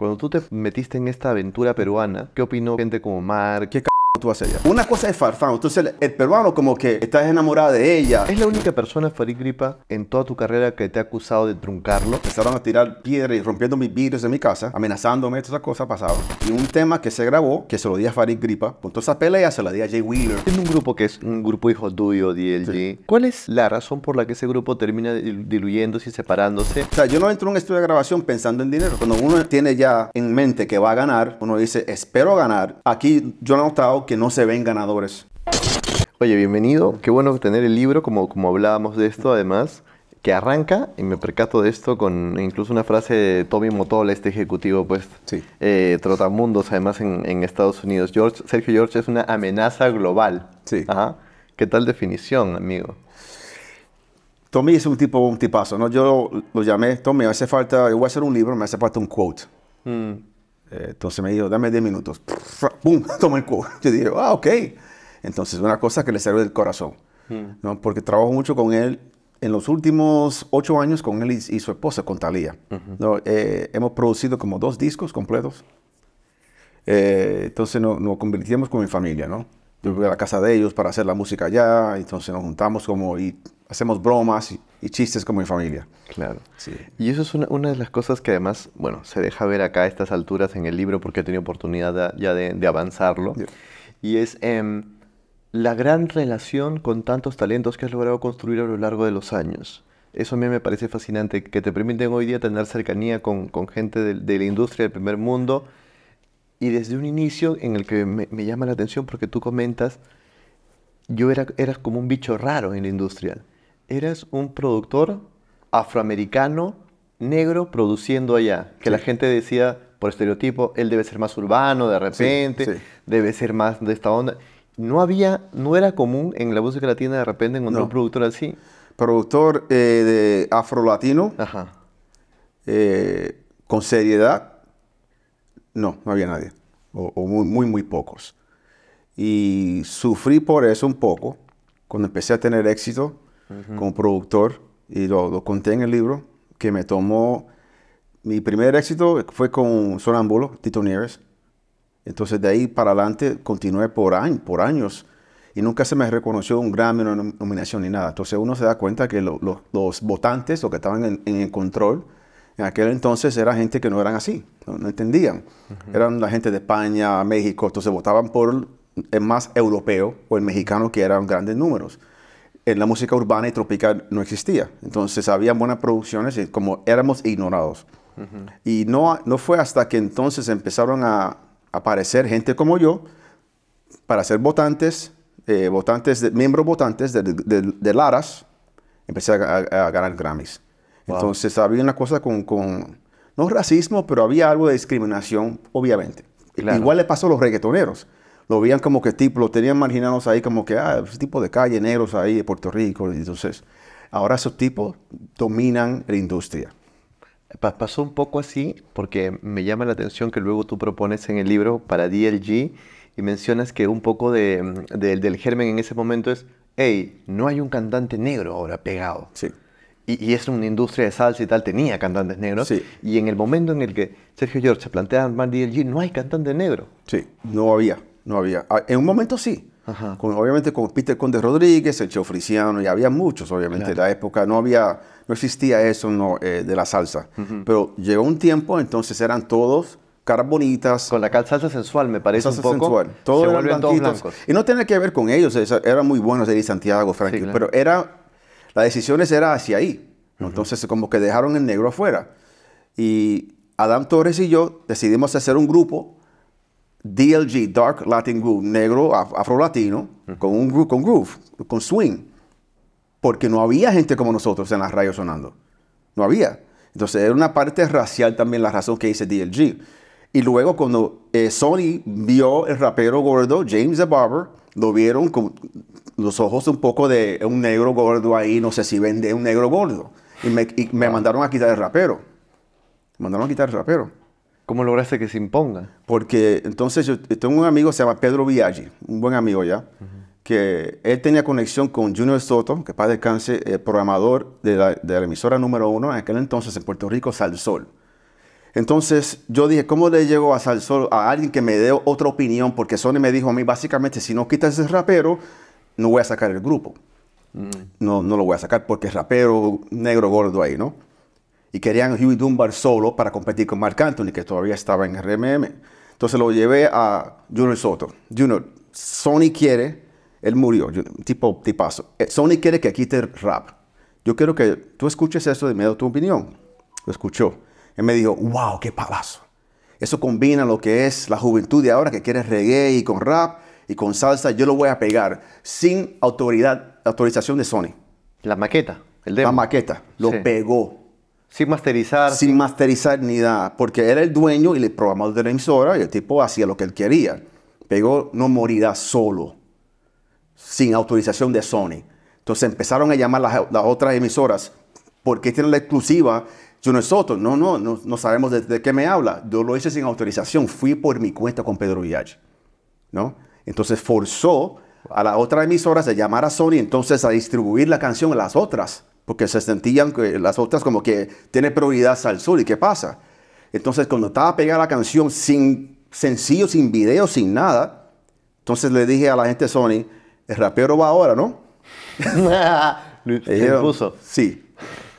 Cuando tú te metiste en esta aventura peruana, ¿qué opinó gente como Mar? ¿Qué tú vas Una cosa es Farfán, entonces el, peruano como que estás enamorado de ella. ¿Es la única persona, Farid Gripa, en toda tu carrera que te ha acusado de truncarlo? Empezaron a tirar piedra y rompiendo mis vidrios de mi casa, amenazándome, todas esas cosas pasaban. Y un tema que se grabó, que se lo di a Farid Gripa, con pues toda esa pelea se la di a Jay Wheeler. En un grupo que es un grupo hijo tuyo, DLG, ¿cuál es la razón por la que ese grupo termina diluyéndose y separándose? O sea, yo no entro en un estudio de grabación pensando en dinero. Cuando uno tiene ya en mente que va a ganar, uno dice, espero ganar. Aquí yo he notado no se ven ganadores. Oye, bienvenido. Qué bueno tener el libro, como, como hablábamos de esto, además, que arranca, y me percato de esto, con incluso una frase de Tommy Motola, este ejecutivo, pues, sí. Eh, trotamundos, además, en, Estados Unidos. George, Sergio George es una amenaza global. Sí. Ajá. ¿Qué tal definición, amigo? Tommy es un tipo, un tipazo, ¿no? Yo lo, llamé, Tommy, me hace falta, voy a hacer un libro, me hace falta un quote. Mm. Entonces me dijo, dame 10 minutos. ¡Pum! Toma el cubo. Yo dije, ah, ok. Entonces, una cosa que le sirve del corazón. Mm. ¿no? Porque trabajo mucho con él. En los últimos ocho años con él y, su esposa, con Talía. ¿no? Eh, hemos producido como dos discos completos. Eh, entonces nos, nos convirtimos con mi familia, ¿no? Yo voy a la casa de ellos para hacer la música allá. Entonces nos juntamos como... Y hacemos bromas y, chistes como mi familia. Claro. Sí. Y eso es una, de las cosas que además, bueno, se deja ver acá a estas alturas en el libro porque he tenido oportunidad ya de, avanzarlo. Y es em, la gran relación con tantos talentos que has logrado construir a lo largo de los años. Eso a mí me parece fascinante, que te permiten hoy día tener cercanía con, gente de, la industria del primer mundo. Y desde un inicio en el que me, llama la atención porque tú comentas yo era, eras como un bicho raro en la industria eras un productor afroamericano, negro, produciendo allá. Que la gente decía, por estereotipo, él debe ser más urbano de repente, debe ser más de esta onda. No había, no era común en la música latina de repente encontrar un productor así. Productor eh, de afrolatino, eh, con seriedad, no, no había nadie, o, muy, muy pocos. Y sufrí por eso un poco, cuando empecé a tener éxito, como productor y lo, conté en el libro, que me tomó, mi primer éxito fue con Sonambulo, Tito Nieves. Entonces de ahí para adelante continué por, año, por años y nunca se me reconoció un Grammy, una nominación ni nada. Entonces uno se da cuenta que los votantes, los que estaban en, el control, en aquel entonces era gente que no eran así, no, entendían. Eran la gente de España, México, entonces votaban por el más europeo o el mexicano que eran grandes números en la música urbana y tropical no existía. Entonces había buenas producciones y como éramos ignorados. Y no, no fue hasta que entonces empezaron a aparecer gente como yo para ser votantes, eh, votantes miembros votantes de, de, de, Laras, empecé a, ganar Grammys. Entonces había una cosa con, con, no racismo, pero había algo de discriminación, obviamente. Igual le pasó a los reggaetoneros lo veían como que tipo, lo tenían marginados ahí como que, ah, ese tipo de calle, negros ahí de Puerto Rico. Entonces, ahora esos tipos dominan la industria. Pasó un poco así, porque me llama la atención que luego tú propones en el libro para DLG y mencionas que un poco de, del germen en ese momento es, hey, no hay un cantante negro ahora pegado. Sí. Y, y, es una industria de salsa y tal, tenía cantantes negros. Sí. Y en el momento en el que Sergio George se plantea armar DLG, no hay cantante negro. Sí, no había. No había. Ah, en un momento sí. obviamente con Peter Conde Rodríguez, el Chofriciano, y había muchos, obviamente. En la época no había, no existía eso no, eh, de la salsa. Pero llegó un tiempo, entonces eran todos caras bonitas. Con la salsa sensual, me parece un poco. Sensual. Todos se todos blancos. Y no tenía que ver con ellos, eran muy buenos ser Santiago, Frankie, pero era, las decisiones eran hacia ahí. Entonces como que dejaron el negro afuera. Y Adam Torres y yo decidimos hacer un grupo DLG, Dark Latin Groove, negro, afro-latino, con un groove, con con swing. Porque no había gente como nosotros en las radios sonando. No había. Entonces era una parte racial también la razón que hice DLG. Y luego cuando eh, Sony vio el rapero gordo, James the Barber, lo vieron con los ojos un poco de un negro gordo ahí, no sé si vende un negro gordo. Y me, y me mandaron a quitar el rapero. mandaron a quitar el rapero. ¿Cómo lograste que se imponga? Porque entonces yo eh, tengo un amigo, se llama Pedro Viaggi, un buen amigo ya, que él tenía conexión con Junior Soto, que para descanse, el eh, programador de la, emisora número uno en aquel entonces en Puerto Rico, Sal Sol. Entonces yo dije, ¿cómo le llego a Sal Sol a alguien que me dé otra opinión? Porque Sony me dijo a mí, básicamente, si no quitas ese rapero, no voy a sacar el grupo. Mm. No, no lo voy a sacar porque es rapero negro gordo ahí, ¿no? y querían a Huey Dunbar solo para competir con Mark Anthony, que todavía estaba en RMM. Entonces lo llevé a Junior Soto. Junior, Sony quiere, él murió, tipo tipazo. Eh, Sony quiere que quite te rap. Yo quiero que tú escuches eso de medio tu opinión. Lo escuchó. Él me dijo, wow, qué palazo. Eso combina lo que es la juventud de ahora que quiere reggae y con rap y con salsa. Yo lo voy a pegar sin autoridad, autorización de Sony. La maqueta, el demo. La maqueta, lo pegó sin masterizar. Sin, masterizar ni nada, porque era el dueño y le programador de la emisora y el tipo hacía lo que él quería. Pero no morirá solo, sin autorización de Sony. Entonces empezaron a llamar las, otras emisoras, porque tienen la exclusiva yo no es no, no, no, no sabemos de, qué me habla. Yo lo hice sin autorización, fui por mi cuenta con Pedro Village, ¿no? Entonces forzó a las otras emisoras a llamar a Sony entonces a distribuir la canción a las otras porque se sentían que las otras como que tiene prioridad al sur y qué pasa. Entonces cuando estaba pegada la canción sin sencillo, sin video, sin nada, entonces le dije a la gente Sony, el rapero va ahora, ¿no? Él puso. Sí.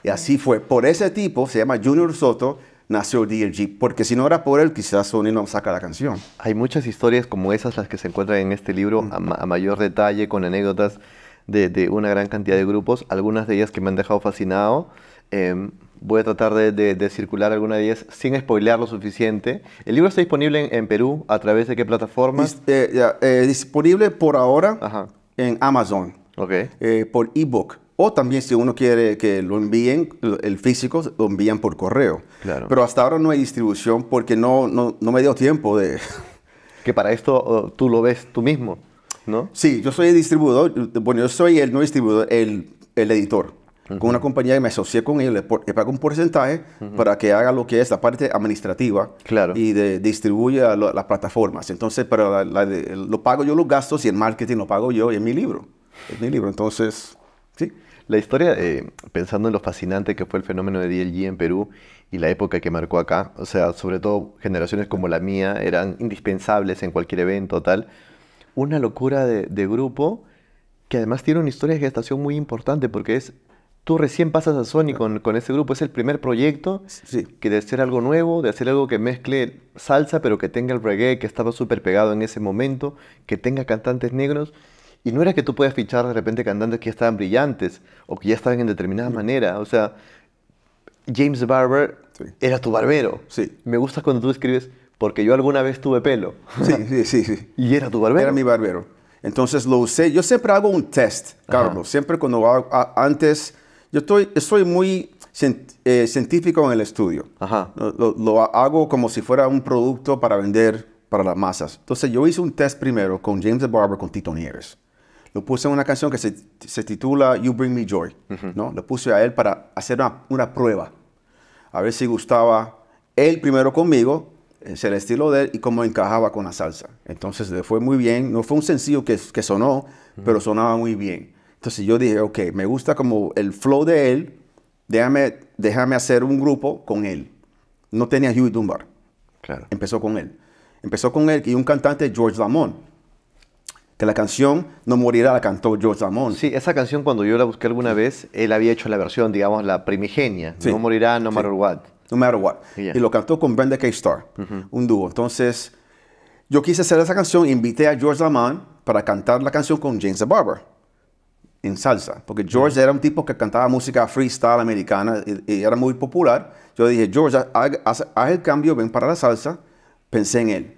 Y así fue. Por ese tipo, se llama Junior Soto, nació DLG, porque si no era por él, quizás Sony no saca la canción. Hay muchas historias como esas las que se encuentran en este libro, mm. a mayor detalle, con anécdotas de, una gran cantidad de grupos, algunas de ellas que me han dejado fascinado. Em, voy a tratar de, circular algunas de ellas sin spoilear lo suficiente. ¿El libro está disponible en, Perú? ¿A través de qué plataforma? Eh, eh, disponible por ahora en Amazon. Okay. Eh, por ebook. O también si uno quiere que lo envíen, el físico, lo envían por correo. Claro. Pero hasta ahora no hay distribución porque no, no, no me dio tiempo de... Que para esto oh, tú lo ves tú mismo. ¿no? Sí, yo soy el distribuidor, bueno, yo soy el no distribuidor, el, editor. Con una compañía que me asocié con ellos, le, pago un porcentaje para que haga lo que es la parte administrativa y de, distribuya las plataformas. Entonces, pero lo pago yo los gastos y el marketing lo pago yo y en mi libro. Es mi libro, entonces, sí. La historia, eh, pensando en lo fascinante que fue el fenómeno de DLG en Perú y la época que marcó acá, o sea, sobre todo generaciones como la mía eran indispensables en cualquier evento, tal una locura de, grupo que además tiene una historia de gestación muy importante porque es tú recién pasas a Sony con, con, ese grupo, es el primer proyecto que de hacer algo nuevo, de hacer algo que mezcle salsa, pero que tenga el reggae que estaba súper pegado en ese momento, que tenga cantantes negros. Y no era que tú puedas fichar de repente cantantes que ya estaban brillantes o que ya estaban en determinada manera. O sea, James Barber era tu barbero. Me gusta cuando tú escribes, porque yo alguna vez tuve pelo. Sí, sí, sí. ¿Y era tu barbero? Era mi barbero. Entonces lo usé. Yo siempre hago un test, Carlos. Siempre cuando hago, antes, yo estoy, estoy muy eh, científico en el estudio. Ajá. Lo, hago como si fuera un producto para vender para las masas. Entonces yo hice un test primero con James the Barber, con Tito Nieves. Lo puse en una canción que se, se titula You Bring Me Joy. ¿no? Lo puse a él para hacer una, una prueba. A ver si gustaba él primero conmigo es eh, el estilo de él y cómo encajaba con la salsa. Entonces le fue muy bien. No fue un sencillo que, que sonó, pero sonaba muy bien. Entonces yo dije, ok, me gusta como el flow de él, déjame, déjame hacer un grupo con él. No tenía Huey Dunbar. Claro. Empezó con él. Empezó con él y un cantante, George Lamont. Que la canción No Morirá la cantó George Lamont. Sí, esa canción cuando yo la busqué alguna vez, él había hecho la versión, digamos, la primigenia. No Morirá, No Matter What no matter what. Y lo cantó con Brenda K. Starr, un dúo. Entonces, yo quise hacer esa canción, invité a George Lamont para cantar la canción con James the Barber en salsa, porque George era un tipo que cantaba música freestyle americana y, era muy popular. Yo dije, George, haz, el cambio, ven para la salsa. Pensé en él.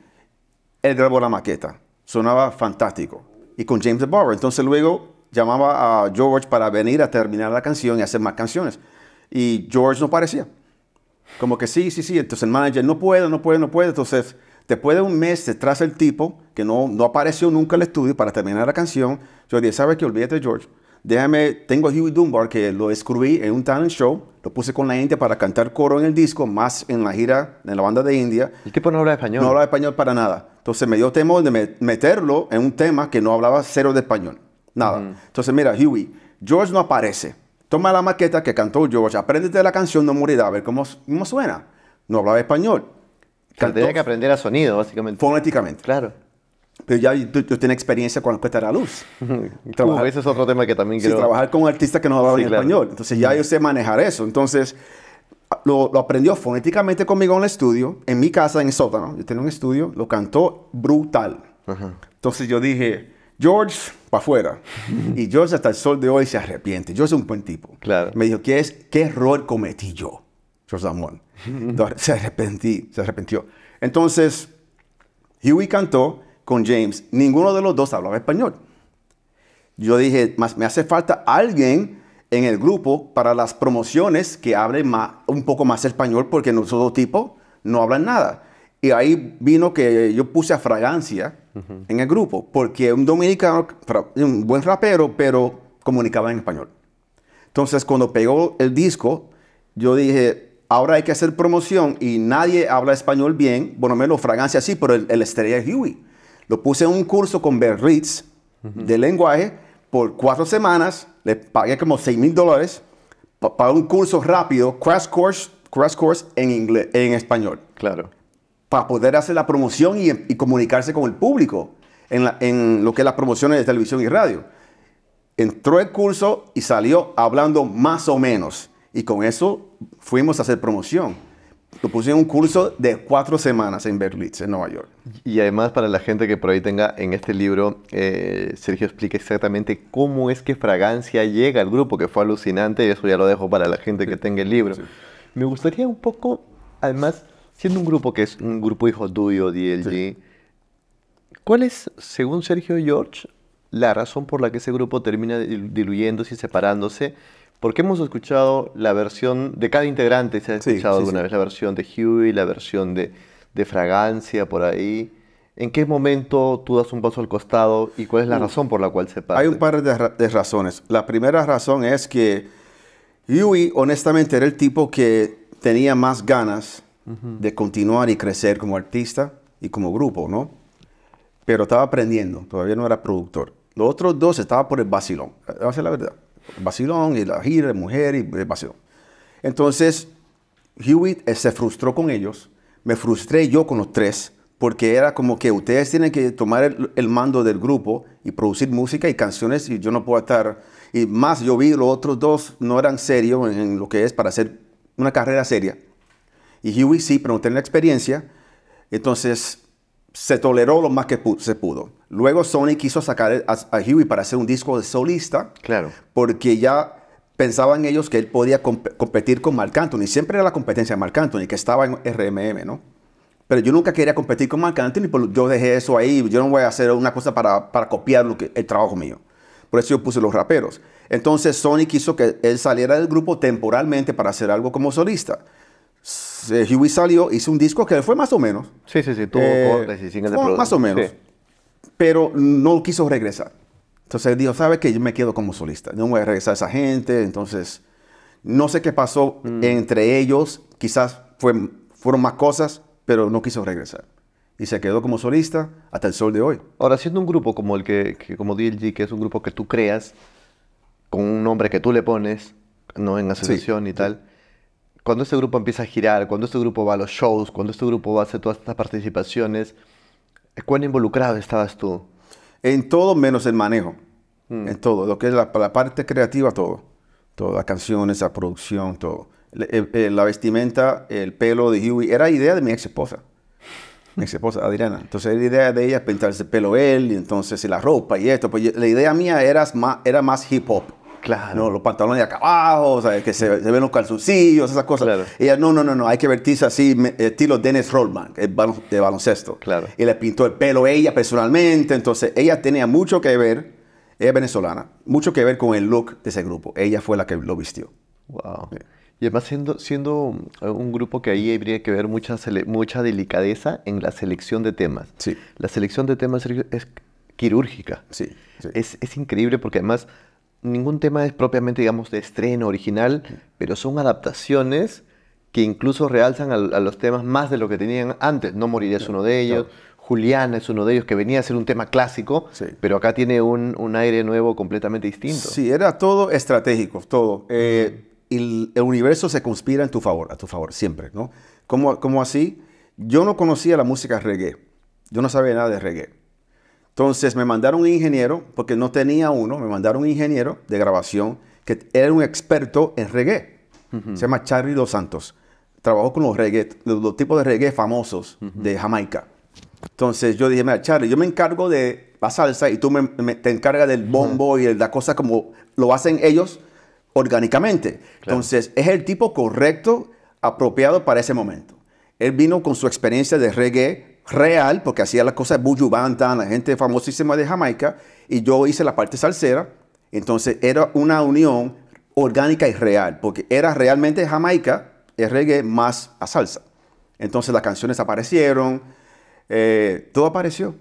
Él grabó la maqueta, sonaba fantástico. Y con James the Barber. Entonces luego llamaba a George para venir a terminar la canción y hacer más canciones. Y George no parecía. Como que sí, sí, sí. Entonces el manager no puede, no puede, no puede. Entonces, te puede un mes detrás el tipo, que no, no apareció nunca el estudio para terminar la canción, yo dije, ¿sabes qué? Olvídate, George. Déjame, tengo a Huey Dunbar que lo escribí en un talent show, lo puse con la gente para cantar coro en el disco, más en la gira, de la banda de India. ¿Y qué no habla español? No habla español para nada. Entonces me dio temor de meterlo en un tema que no hablaba cero de español. Nada. Entonces mira, Huey, George no aparece. Toma la maqueta que cantó George, de la canción, no morirá, a ver cómo, cómo suena. No hablaba español. tenía que aprender a sonido, básicamente. Fonéticamente. Claro. Pero ya yo, yo tenía experiencia con la de la luz. trabajar, veces es otro tema que también quiero... trabajar con artistas que no hablaban español. Entonces ya yo sé manejar eso. Entonces lo, aprendió fonéticamente conmigo en el estudio, en mi casa, en el sótano. Yo tenía un estudio, lo cantó brutal. Entonces yo dije, George, para afuera. y George hasta el sol de hoy se arrepiente. yo soy un buen tipo. Claro. Me dijo, ¿qué, es, qué error cometí yo? George Damon. se arrepentí, arrepintió. Entonces, Huey cantó con James. Ninguno de los dos hablaba español. Yo dije, más me hace falta alguien en el grupo para las promociones que hable un poco más español porque nosotros tipo no hablan nada. Y ahí vino que yo puse a Fragancia en el grupo, porque un dominicano, un buen rapero, pero comunicaba en español. Entonces, cuando pegó el disco, yo dije, ahora hay que hacer promoción y nadie habla español bien, bueno, menos Fragancia sí, pero el, estrella es Huey. Lo puse en un curso con Berritz de lenguaje por cuatro semanas, le pagué como 6 mil dólares para un curso rápido, crash course, crash course en, inglés, en español. Claro para poder hacer la promoción y, comunicarse con el público en, lo que es las promociones de televisión y radio. Entró el curso y salió hablando más o menos. Y con eso fuimos a hacer promoción. Lo puse un curso de cuatro semanas en Berlitz, en Nueva York. Y además para la gente que por ahí tenga en este libro, eh, Sergio explica exactamente cómo es que Fragancia llega al grupo, que fue alucinante, y eso ya lo dejo para la gente que tenga el libro. Me gustaría un poco, además, Siendo un grupo que es un grupo hijo tuyo, DLG, ¿cuál es, según Sergio George, la razón por la que ese grupo termina diluyéndose y separándose? Porque hemos escuchado la versión de cada integrante, se ha escuchado alguna vez la versión de Huey, la versión de, Fragancia por ahí. ¿En qué momento tú das un paso al costado y cuál es la razón por la cual se parte? Hay un par de, razones. La primera razón es que Huey, honestamente, era el tipo que tenía más ganas de continuar y crecer como artista y como grupo, ¿no? Pero estaba aprendiendo, todavía no era productor. Los otros dos estaban por el vacilón, va a ser la verdad. El vacilón y la gira mujer y el vacilón. Entonces, Hewitt eh, se frustró con ellos, me frustré yo con los tres, porque era como que ustedes tienen que tomar el, mando del grupo y producir música y canciones y yo no puedo estar. Y más yo vi los otros dos no eran serios en lo que es para hacer una carrera seria. Y Huey sí, pero no tenía experiencia. Entonces se toleró lo más que se pudo. Luego Sony quiso sacar a, Huey para hacer un disco de solista. Claro. Porque ya pensaban ellos que él podía competir con Mark Anthony. Siempre era la competencia de Mark Anthony, que estaba en RMM, ¿no? Pero yo nunca quería competir con Mark Anthony, yo dejé eso ahí. Yo no voy a hacer una cosa para, copiar lo que, el trabajo mío. Por eso yo puse los raperos. Entonces Sony quiso que él saliera del grupo temporalmente para hacer algo como solista. Eh, Huey salió, hizo un disco que fue más o menos. Sí, sí, sí, tuvo eh, de Más o menos. Pero no quiso regresar. Entonces dijo, ¿sabes qué? Yo me quedo como solista. No voy a regresar a esa gente. Entonces, no sé qué pasó mm. entre ellos. Quizás fueron más cosas, pero no quiso regresar y se quedó como solista hasta el sol de hoy. Ahora, siendo un grupo como el que, como DLG, que es un grupo que tú creas, con un nombre que tú le pones, no en asociación y tal, cuando este grupo empieza a girar, cuando este grupo va a los shows, cuando este grupo va a hacer todas estas participaciones, ¿cuán involucrado estabas tú? En todo menos el manejo. Mm. En todo, lo que es la, parte creativa, todo. Todas las canciones, la producción, todo. Eh, eh, la vestimenta, el pelo de Huey, era idea de mi ex esposa. Mi ex esposa, Adriana. Entonces, la idea de ella pintarse el pelo él, y entonces la ropa y esto. Pues la idea mía era más, era más hip hop. Claro. Los pantalones de acá abajo, o que se, ven los calzoncillos, esas cosas. Ella, no, no, no, no, hay que vertirse así, estilo Dennis Rollman, de baloncesto. Claro. Y le pintó el pelo ella personalmente, entonces ella tenía mucho que ver, ella es venezolana, mucho que ver con el look de ese grupo. Ella fue la que lo vistió. Wow. Y además siendo, siendo eh, un grupo que ahí habría que ver mucha, mucha delicadeza en la selección de temas. Sí. La selección de temas es quirúrgica. Sí, sí. Es, es increíble porque además ningún tema es propiamente, digamos, de estreno original, pero son adaptaciones que incluso realzan a, los temas más de lo que tenían antes. No moriría es uno de ellos. Juliana es uno de ellos, que venía a ser un tema clásico, pero acá tiene un, aire nuevo completamente distinto. Sí, era todo estratégico, todo. Eh, el, universo se conspira en tu favor, a tu favor, siempre, ¿no? Como, como así, yo no conocía la música reggae, yo no sabía nada de reggae. Entonces me mandaron un ingeniero, porque no tenía uno, me mandaron un ingeniero de grabación que era un experto en reggae. Se llama Charlie Dos Santos. Trabajó con los reggae, los, tipos de reggae famosos de Jamaica. Entonces yo dije, mira, Charlie, yo me encargo de la salsa y tú te encargas del bombo y de y cosa como lo hacen ellos orgánicamente. Entonces es el tipo correcto, apropiado para ese momento. Él vino con su experiencia de reggae real, porque hacía las cosas de Buju la gente famosísima de Jamaica, y yo hice la parte salsera. Entonces era una unión orgánica y real, porque era realmente Jamaica, el reggae más a salsa. Entonces las canciones aparecieron, eh, todo apareció.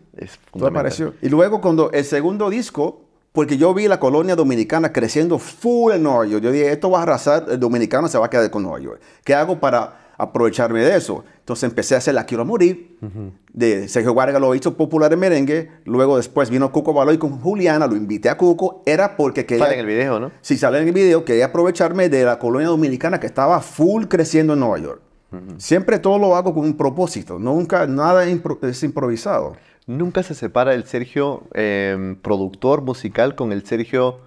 todo apareció. Y luego cuando el segundo disco, porque yo vi la colonia dominicana creciendo full en Nueva yo dije, esto va a arrasar, el dominicano se va a quedar con Nueva York. ¿Qué hago para aprovecharme de eso. Entonces empecé a hacer La Quiero Morir, de Sergio Vargas lo hizo popular en merengue, luego después vino Cuco Baloy con Juliana, lo invité a Cuco, era porque quería... Sale en el video, ¿no? si sale en el video, quería aprovecharme de la colonia dominicana que estaba full creciendo en Nueva York. Siempre todo lo hago con un propósito, nunca nada es improvisado. Nunca se separa el Sergio em, productor musical con el Sergio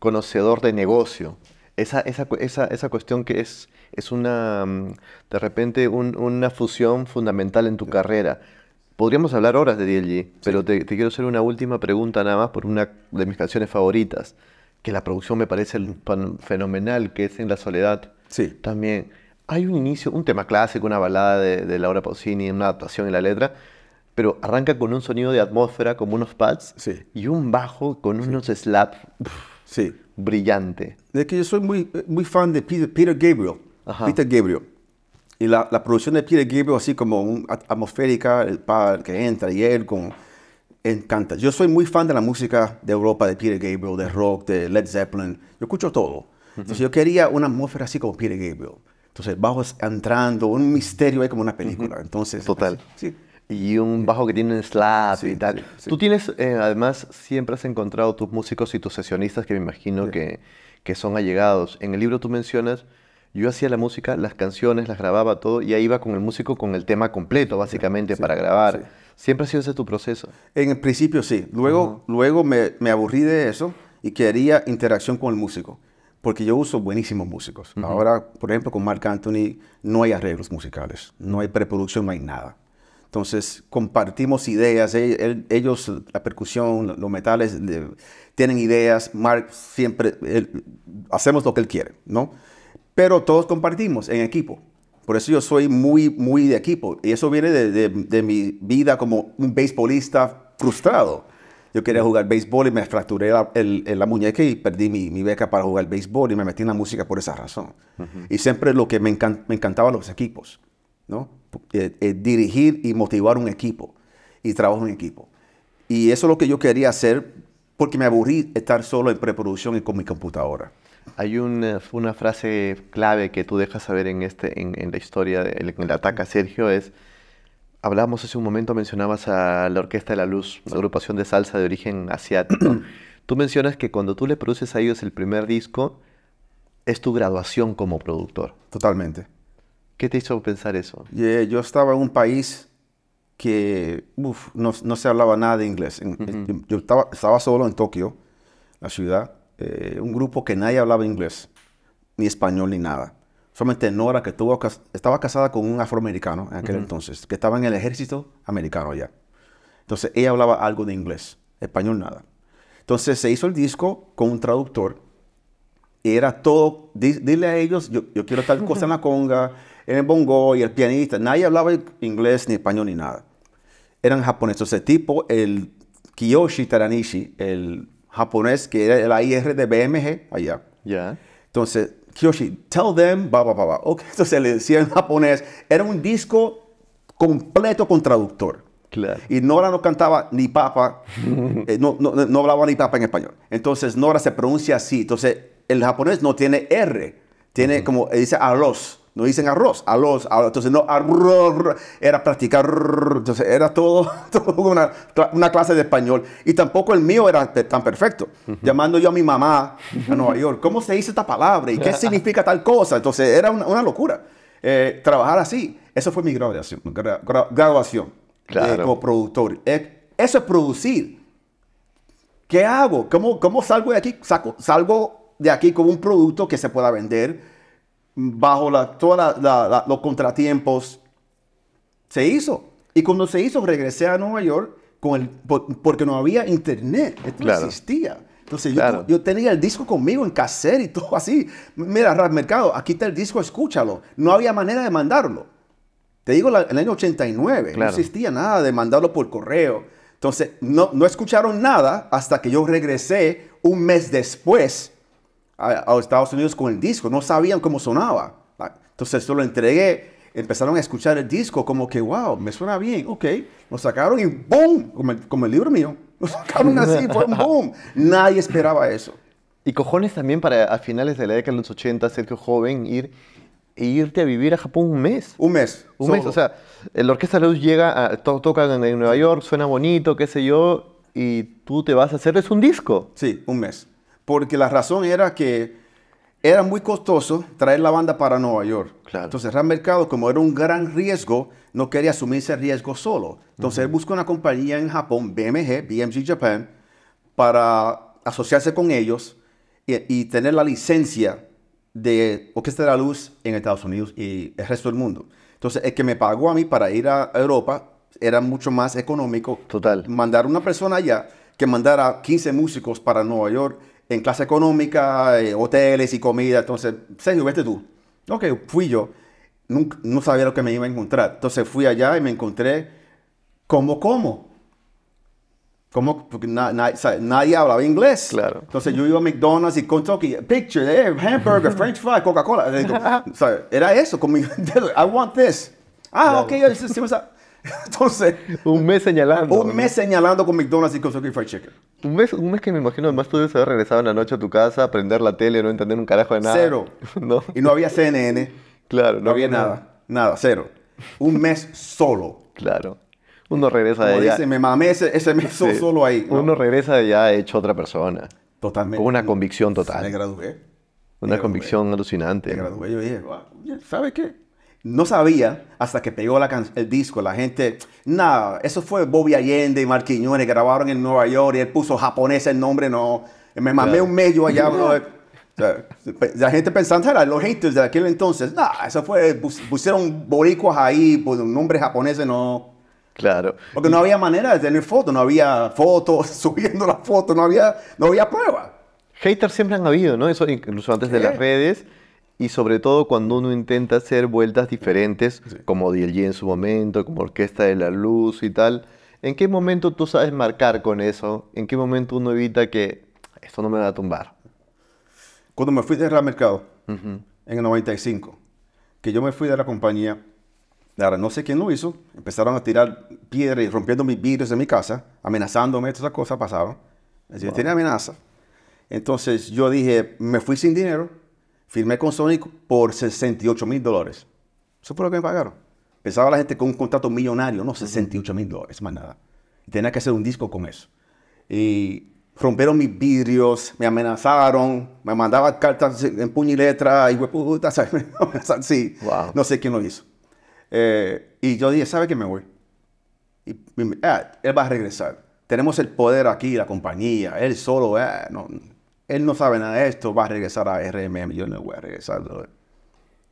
conocedor de negocio esa, cuestión que es, es una, mm, de repente, una fusión fundamental en tu carrera. Podríamos hablar horas de DLG, pero te, quiero hacer una última pregunta nada más por una de mis canciones favoritas, que la producción me parece fenomenal, que es En la Soledad. Sí. También. Hay un inicio, un tema clásico, una balada de, de Laura Pausini, una adaptación en la letra, pero arranca con un sonido de atmósfera como unos pads y un bajo con unos slaps. Sí brillante. Es que yo soy muy, muy fan de Peter, Gabriel. Peter Gabriel. Y la, la, producción de Peter Gabriel, así como atmosférica, el padre que entra y él con... Encanta. Yo soy muy fan de la música de Europa, de Peter Gabriel, de rock, de Led Zeppelin. Yo escucho todo. Entonces yo quería una atmósfera así como Peter Gabriel. Entonces bajo entrando, un misterio, hay como una película. Entonces... Total. sí y un bajo que tiene un slap y tal. Tú tienes, eh, además, siempre has encontrado tus músicos y tus sesionistas que me imagino que, que, son allegados. En el libro tú mencionas, yo hacía la música, las canciones, las grababa todo y ahí iba con el músico con el tema completo, básicamente, para grabar. ¿Siempre ha sido ese tu proceso? En el principio sí. Luego, luego me, aburrí de eso y quería interacción con el músico. Porque yo uso buenísimos músicos. Ahora, por ejemplo, con Mark Anthony no hay arreglos musicales, no hay preproducción, no hay nada. Entonces compartimos ideas, ellos, la percusión, los metales, tienen ideas, Mark siempre, hacemos lo que él quiere, ¿no? Pero todos compartimos en equipo. Por eso yo soy muy, muy de equipo. Y eso viene de, mi vida como un beisbolista frustrado. Yo quería jugar béisbol y me fracturé la, muñeca y perdí mi, beca para jugar béisbol y me metí en la música por esa razón. Y siempre lo que me, me encantaba los equipos, ¿no? Eh, eh, dirigir y motivar un equipo y trabajo en equipo. Y eso es lo que yo quería hacer porque me aburrí estar solo en preproducción y con mi computadora. Hay eh, una, frase clave que tú dejas saber en, este, en, la historia, en el ataque a Sergio, es, hablamos hace un momento, mencionabas a la Orquesta de la Luz, una agrupación de salsa de origen asiático. tú mencionas que cuando tú le produces a ellos el primer disco, es tu graduación como productor. Totalmente. ¿Qué te hizo pensar eso? yo estaba en un país que no, se hablaba nada de inglés. Yo estaba, estaba, solo en Tokio, la ciudad, eh, un grupo que nadie hablaba inglés, ni español, ni nada. Solamente Nora, que tuvo, estaba casada con un afroamericano en aquel entonces, que estaba en el ejército americano ya. Entonces ella hablaba algo de inglés, español nada. Entonces se hizo el disco con un traductor. Y era todo, dile a ellos, yo, yo quiero tal cosa en la conga, en el bongo y el pianista. Nadie hablaba inglés, ni español, ni nada. Eran japoneses. Entonces, tipo, el Kiyoshi Taranishi, el japonés que era el IR de BMG allá. ya Entonces, Kiyoshi, tell them, va, va, okay. Entonces le decía en japonés, era un disco completo con traductor. Claro. Y Nora no cantaba ni papa, eh, no, hablaba ni papa en español. Entonces Nora se pronuncia así. Entonces el japonés no tiene R, tiene como dice arroz. No dicen arroz, a los ah, Entonces, no, arroz era practicar. Entonces, era todo, una, clase de español. Y tampoco el mío era tan perfecto. Llamando yo a mi mamá a Nueva York, ¿cómo se dice esta palabra? ¿Y qué significa tal cosa? Entonces, era una, locura. Eh, trabajar así. Eso fue mi graduación, graduación eh, como productor. Eh, eso es producir. ¿Qué hago? ¿Cómo, cómo salgo de aquí? Saco, salgo de aquí con un producto que se pueda vender bajo la, todos los contratiempos, se hizo. Y cuando se hizo, regresé a Nueva York con porque no había internet, esto no existía. Entonces yo, tenía el disco conmigo en cassette y todo así. Mira, Rap Mercado, aquí está el disco, escúchalo. No había manera de mandarlo. Te digo, el año 89 no existía nada de mandarlo por correo. Entonces no, no escucharon nada hasta que yo regresé un mes después a, Estados Unidos con el disco, no sabían cómo sonaba. Ah, entonces yo lo entregué, empezaron a escuchar el disco como que, wow, me suena bien, ok. Lo sacaron y ¡boom! Como el, libro mío. Lo sacaron así, fue un boom. Nadie esperaba eso. Y cojones también para a finales de la década de los 80, Sergio Joven, ir irte a vivir a Japón un mes. Un mes. Un mes. O sea, la Orquesta Luz llega, a, tocan en Nueva York, suena bonito, qué sé yo, y tú te vas a hacer, es un disco. Sí, un mes porque la razón era que era muy costoso traer la banda para Nueva York. Claro. Entonces, Ram Mercado, como era un gran riesgo, no quería asumir ese riesgo solo. Entonces, él buscó una compañía en Japón, BMG, BMG Japan, para asociarse con ellos y, tener la licencia de Orquesta de la Luz en Estados Unidos y el resto del mundo. Entonces, el que me pagó a mí para ir a Europa era mucho más económico. Total. Mandar una persona allá que mandar a 15 músicos para Nueva York en clase económica, hoteles y comida. Entonces, Sergio, vete tú. Ok, fui yo. no sabía lo que me iba a encontrar. Entonces fui allá y me encontré como como. Como, porque nadie hablaba inglés. Claro. Entonces yo iba a McDonald's y Kentucky, picture, eh, hamburger, french fry, Coca-Cola. era eso, I want this. Ah, claro. ok, entonces. Un mes señalando. Un mes señalando con McDonald's y con Fried Chicken. Un mes, un mes que me imagino, además tú debes haber regresado en la noche a tu casa, prender la tele, no entender un carajo de nada. Cero. ¿No? Y no había CNN. Claro, no, había, nada. nada. cero. Un mes solo. Claro. Uno regresa de allá. Dice, me mamé ese, mes solo ahí. Uno regresa de allá hecho otra persona. Totalmente. Con una convicción total. Me gradué. Una convicción alucinante. Me gradué. Yo dije, ¿sabes qué? no sabía hasta que pegó el disco. La gente, nada, eso fue Bobby Allende y que grabaron en Nueva York y él puso japonés el nombre, no. Me mandé un medio allá, la gente pensando, era los haters de aquel entonces, nada, eso fue, pusieron boricuas ahí, pues, un nombre japonés, no. Claro. Porque no había manera de tener fotos, no había fotos, subiendo las fotos, no había, no había prueba. Haters siempre han habido, ¿no? Eso incluso antes de las redes y sobre todo cuando uno intenta hacer vueltas diferentes, como DLG en su momento, como Orquesta de la Luz y tal, ¿en qué momento tú sabes marcar con eso? ¿En qué momento uno evita que esto no me va a tumbar? Cuando me fui de Real Mercado, en el 95, que yo me fui de la compañía, ahora no sé quién lo hizo, empezaron a tirar piedras y rompiendo mis vidrios de mi casa, amenazándome, estas cosas pasaban. Es decir, tenía amenaza. Entonces yo dije, me fui sin dinero, Firmé con Sony por 68 mil dólares. Eso fue lo que me pagaron. Pensaba la gente con un contrato millonario, no, 68 mil dólares, más nada. Tenía que hacer un disco con eso. Y rompieron mis vidrios, me amenazaron, me mandaban cartas en puño y letra, y puta, sí, no sé quién lo hizo. Eh, y yo dije, ¿sabe qué me voy? Y, ah, él va a regresar. Tenemos el poder aquí, la compañía, él solo, eh, no, él no sabe nada de esto, va a regresar a RMM. Yo no voy a regresar,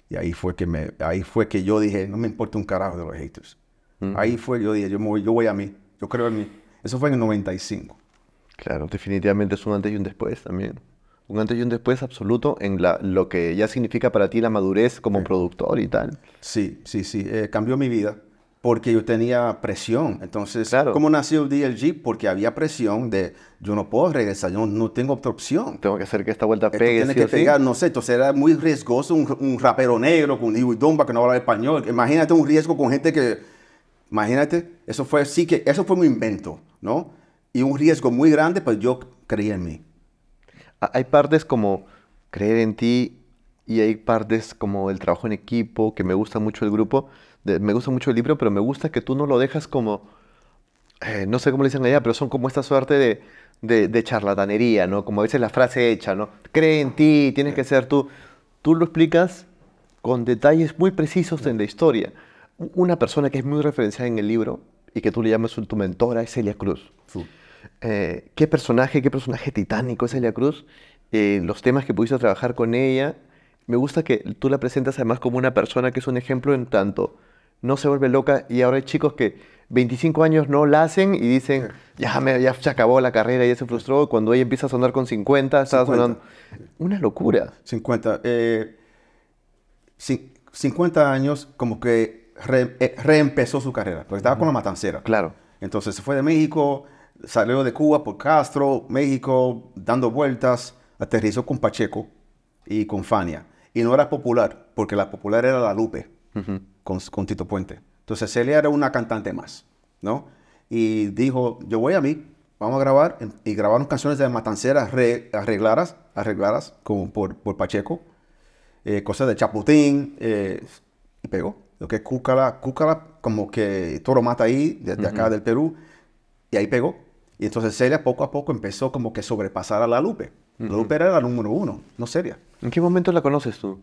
Y ahí fue que me, ahí fue que yo dije, no me importa un carajo de los haters. Ahí fue que yo dije, yo, voy, yo voy a mí, yo creo en mí. Eso fue en el 95. Claro, definitivamente es un antes y un después también. Un antes y un después absoluto en lo que ya significa para ti la madurez como productor y tal. Sí, sí, sí. Eh, cambió mi vida porque yo tenía presión. Entonces, ¿cómo nació DLG? Porque había presión de yo no puedo regresar, yo no, tengo otra opción. Tengo que hacer que esta vuelta pegue. tiene que pegar, no sé, entonces era muy riesgoso un, rapero negro con Domba que no habla español. Imagínate un riesgo con gente que, imagínate, eso fue, sí que, eso fue mi invento, ¿no? Y un riesgo muy grande, pues yo creí en mí. Ah, hay partes como creer en ti y hay partes como el trabajo en equipo, que me gusta mucho el grupo me gusta mucho el libro, pero me gusta que tú no lo dejas como, eh, no sé cómo le dicen allá, pero son como esta suerte de, charlatanería, ¿no? Como a veces la frase hecha, ¿no? Cree en ti, tienes que ser tú. Tú lo explicas con detalles muy precisos en la historia. Una persona que es muy referenciada en el libro y que tú le llamas tu mentora es Celia Cruz. Eh, ¿Qué personaje, qué personaje titánico es Celia Cruz? Eh, los temas que pudiste trabajar con ella. Me gusta que tú la presentas además como una persona que es un ejemplo en tanto no se vuelve loca y ahora hay chicos que 25 años no la hacen y dicen, ya, me, ya se acabó la carrera, ya se frustró, cuando ella empieza a sonar con 50, estaba sonando... Una locura. 50. 50 eh, años como que re, eh, reempezó su carrera, porque estaba con la matancera. Claro. Entonces se fue de México, salió de Cuba por Castro, México, dando vueltas, aterrizó con Pacheco y con Fania. Y no era popular, porque la popular era la Lupe con, Tito Puente. Entonces Celia era una cantante más, ¿no? Y dijo, yo voy a mí, vamos a grabar. Em, y grabaron canciones de Matanceras arregladas, arregladas como por, Pacheco. Eh, cosas de Chaputín. Eh, y pegó. Lo que es Cúcala, Cúcala, como que lo Mata ahí, desde acá del Perú. Y ahí pegó. Y entonces Celia poco a poco empezó como que sobrepasar a La Lupe. La Lupe era la número uno, no Celia. ¿En qué momento la conoces tú?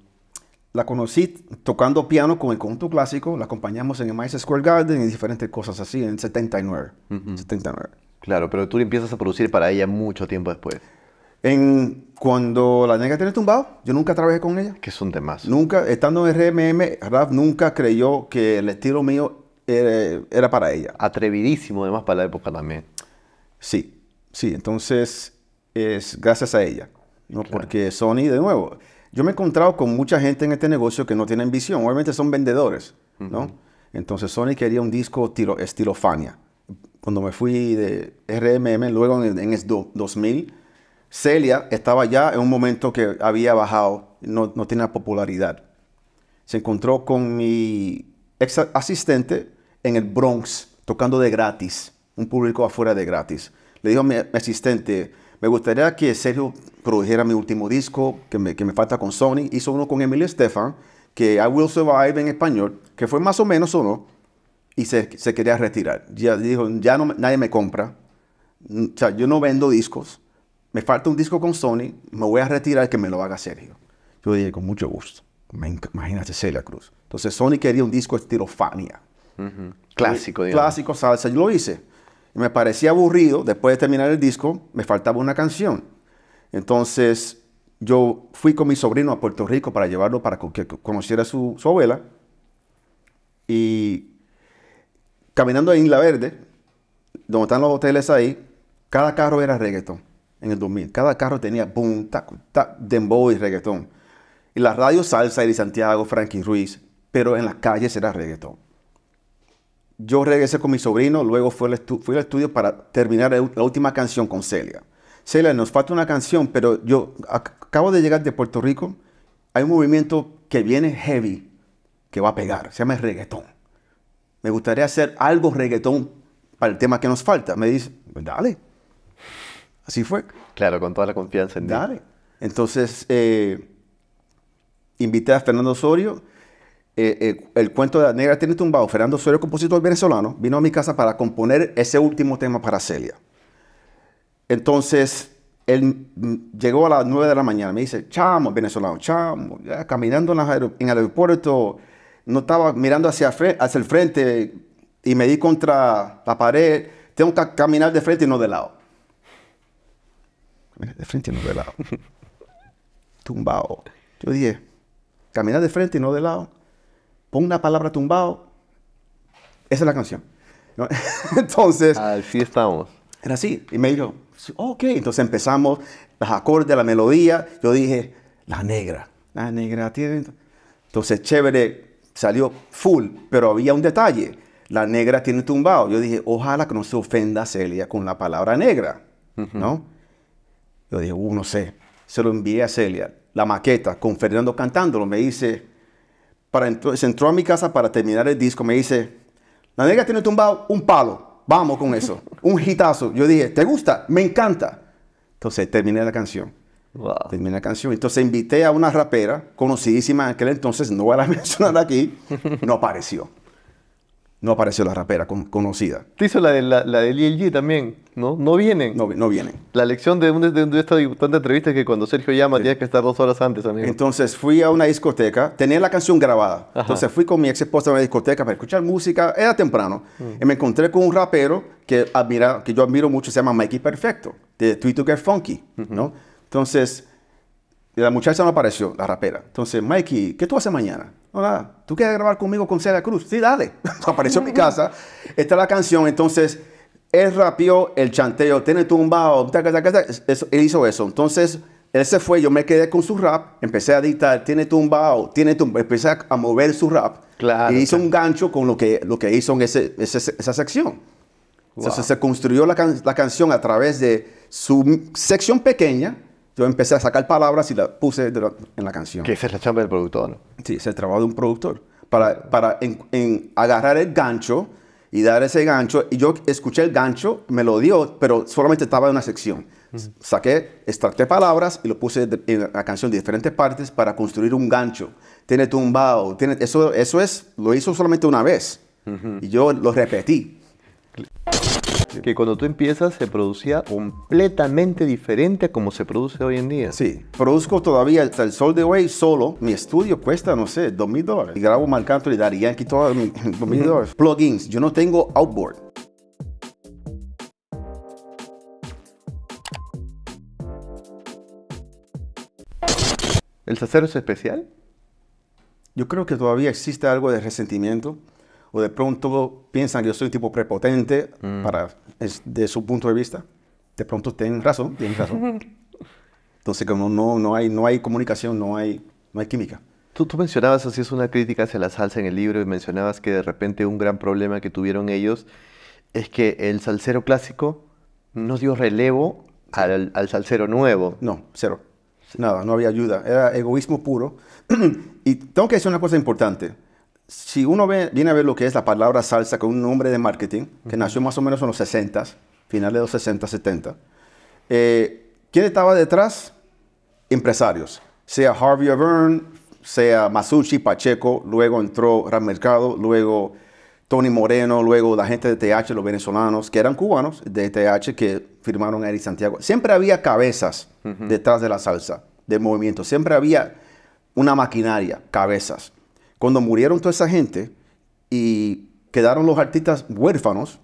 la conocí tocando piano con el conjunto clásico, la acompañamos en el Mice Square Garden y diferentes cosas así, en 79, 79. Claro, pero tú empiezas a producir para ella mucho tiempo después. En, cuando la negra tiene tumbado, yo nunca trabajé con ella. Que son demás. Nunca, estando en RMM, Raf nunca creyó que el estilo mío era, para ella. Atrevidísimo, además, para la época también. Sí, sí, entonces es gracias a ella. ¿no? Porque Sony, de nuevo, yo me he encontrado con mucha gente en este negocio que no tienen visión, obviamente son vendedores, ¿no? Entonces Sony quería un disco tiro, estilo Cuando me fui de RMM, luego en, en 2000, Celia estaba ya en un momento que había bajado, no, no tenía popularidad. Se encontró con mi ex asistente en el Bronx, tocando de gratis, un público afuera de gratis. Le dijo a mi asistente, me gustaría que Sergio produjera mi último disco que me, falta con Sony. Hizo uno con Emilio Estefan, que I Will Survive en español, que fue más o menos uno, y se, quería retirar. Ya dijo, ya no, nadie me compra. Mm, o sea, yo no vendo discos. Me falta un disco con Sony, me voy a retirar que me lo haga Sergio. Yo dije, con mucho gusto. Imagínate Celia Cruz. Entonces Sony quería un disco estilo Fania. Clásico, Clásico salsa. Yo lo hice me parecía aburrido, después de terminar el disco, me faltaba una canción. Entonces yo fui con mi sobrino a Puerto Rico para llevarlo para que conociera su, su abuela. Y caminando en Isla Verde, donde están los hoteles ahí, cada carro era reggaetón en el 2000. Cada carro tenía boom, tac, tac, dembow y reggaetón. Y la radio salsa, y Santiago, Frankie Ruiz, pero en las calles era reggaetón yo regresé con mi sobrino, luego fui al, estudio para terminar la última canción con Celia. Celia, nos falta una canción, pero yo acabo de llegar de Puerto Rico, hay un movimiento que viene heavy, que va a pegar, se llama reggaetón. Me gustaría hacer algo reggaetón para el tema que nos falta. Me dice, pues dale. Así fue. Claro, con toda la confianza en Dale. Entonces, eh, invité a Fernando Osorio eh, eh, el cuento de la negra tiene tumbado, Fernando Suero, compositor venezolano, vino a mi casa para componer ese último tema para Celia. Entonces, él llegó a las 9 de la mañana, me dice, chamo, venezolano, chamo, caminando en, el aeropuerto, no estaba mirando hacia, hacia el frente y me di contra la pared, tengo que caminar de frente y no de lado. De frente y no de lado. Tumbado. Yo dije, caminar de frente y no de lado pon una palabra tumbado, esa es la canción. Entonces... Así estamos. Era así. Y me dijo, ok. Entonces empezamos las acordes, la melodía. Yo dije, la negra. La negra tiene... Entonces, chévere, salió full, pero había un detalle. La negra tiene tumbado. Yo dije, ojalá que no se ofenda Celia con la palabra negra, ¿no? Yo dije, uh, no sé. Se lo envié a Celia. La maqueta con Fernando cantándolo me dice, para entró a mi casa para terminar el disco. Me dice, la negra tiene tumbado un palo. Vamos con eso. un hitazo. Yo dije, ¿te gusta? Me encanta. Entonces terminé la canción. Terminé la canción. Entonces invité a una rapera conocidísima en aquel entonces, no voy a mencionar aquí, no apareció no apareció la rapera conocida. ¿Tú hizo la de, la, de también, ¿no? No vienen. No, no vienen. La lección de, un, de, de esta entrevista es que cuando Sergio llama tienes que estar dos horas antes, amigo. Entonces fui a una discoteca, tenía la canción grabada. Entonces fui con mi ex esposa a una discoteca para escuchar música, era temprano. Mm. Y me encontré con un rapero que, admira, que yo admiro mucho, se llama Mikey Perfecto, de Twitter que es Funky, ¿no? Entonces, la muchacha no apareció, la rapera. Entonces, Mikey, ¿qué tú haces mañana? No, nada. ¿Tú quieres grabar conmigo con Celia Cruz? Sí, dale. Apareció en mi casa. Está la canción. Entonces, él rapió el chanteo. Tiene tumbado. Él hizo eso. Entonces, él se fue. Yo me quedé con su rap. Empecé a dictar. Tiene tumbao, Tiene tumbao, Empecé a mover su rap. Claro. Y hizo un gancho con lo que, lo que hizo en esa sección. Entonces, se construyó la, la canción a través de su sección pequeña yo empecé a sacar palabras y las puse en la canción. ¿Qué es la chamba del productor, Sí, es el trabajo de un productor. Para, para en, agarrar el gancho y dar ese gancho. Y yo escuché el gancho, me lo dio, pero solamente estaba en una sección. Saqué, extracté palabras y lo puse en la canción de diferentes partes para construir un gancho. Tiene tumbado, tiene, eso, eso es, lo hizo solamente una vez. Y yo lo repetí. Que cuando tú empiezas se producía completamente diferente a como se produce hoy en día. Sí, produzco todavía hasta el sol de Way solo. Mi estudio cuesta, no sé, dos mil dólares. Y grabo Marc y Daddy aquí todos dos mil dólares. Plugins, yo no tengo outboard. ¿El sacero es especial? Yo creo que todavía existe algo de resentimiento o de pronto piensan que yo soy un tipo prepotente mm. para, de su punto de vista. De pronto tienen razón, tienen razón. Entonces, como no, no, hay, no hay comunicación, no hay, no hay química. Tú, tú mencionabas, así es una crítica hacia la salsa en el libro, y mencionabas que de repente un gran problema que tuvieron ellos es que el salsero clásico no dio relevo al, al salsero nuevo. No, cero. Nada, no había ayuda. Era egoísmo puro. y tengo que decir una cosa importante si uno viene a ver lo que es la palabra salsa, con un nombre de marketing, que nació más o menos en los 60, finales de los 60, 70, eh, ¿quién estaba detrás? Empresarios, sea Harvey Avern, sea Masucci, Pacheco, luego entró Ram Mercado, luego Tony Moreno, luego la gente de TH, los venezolanos, que eran cubanos de TH, que firmaron a Eric Santiago. Siempre había cabezas detrás de la salsa, de movimiento, siempre había una maquinaria, cabezas cuando murieron toda esa gente y quedaron los artistas huérfanos,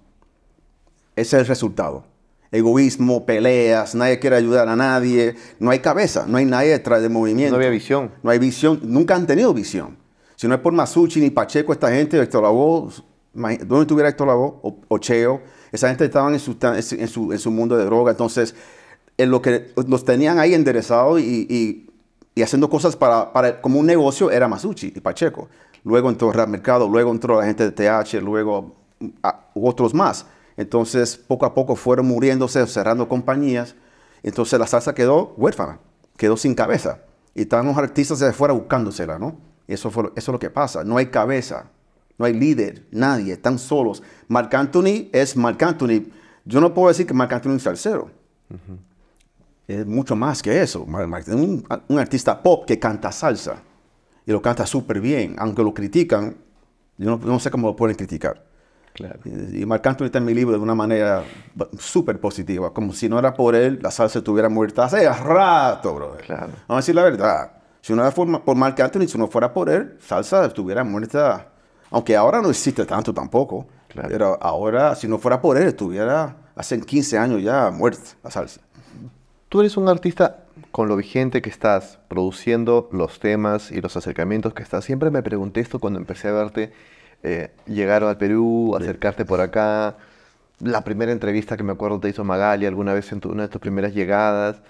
ese es el resultado. Egoísmo, peleas, nadie quiere ayudar a nadie, no hay cabeza, no hay nadie detrás del movimiento. No había visión. No hay visión, nunca han tenido visión. Si no es por Masucci ni Pacheco, esta gente, Héctor Lavoe, ¿dónde estuviera Héctor Lavoe? O, esa gente estaba en su, mundo de droga, entonces en lo que los tenían ahí enderezados y y haciendo cosas para, como un negocio era Masucci y Pacheco. Luego entró Rap Mercado, luego entró la gente de TH, luego ah, otros más. Entonces, poco a poco fueron muriéndose, cerrando compañías. Entonces, la salsa quedó huérfana, quedó sin cabeza. Y estaban los artistas de afuera buscándosela, ¿no? Eso, fue, eso es lo que pasa. No hay cabeza, no hay líder, nadie, están solos. Marc Anthony es Marc Anthony. Yo no puedo decir que Marc Anthony es salsero es mucho más que eso. Un, artista pop que canta salsa y lo canta súper bien, aunque lo critican, yo no, sé cómo lo pueden criticar. Y Marc Anthony está en mi libro de una manera súper positiva, como si no era por él, la salsa estuviera muerta hace rato, brother. Vamos a decir la verdad. Si no fuera por Marc Anthony, si no fuera por él, salsa estuviera muerta. Aunque ahora no existe tanto tampoco. Pero ahora, si no fuera por él, estuviera hace 15 años ya muerta la salsa. Tú eres un artista con lo vigente que estás, produciendo los temas y los acercamientos que estás. Siempre me pregunté esto cuando empecé a verte Llegaron eh, llegar al Perú, acercarte por acá. La primera entrevista que me acuerdo te hizo Magali alguna vez en una de tus primeras llegadas.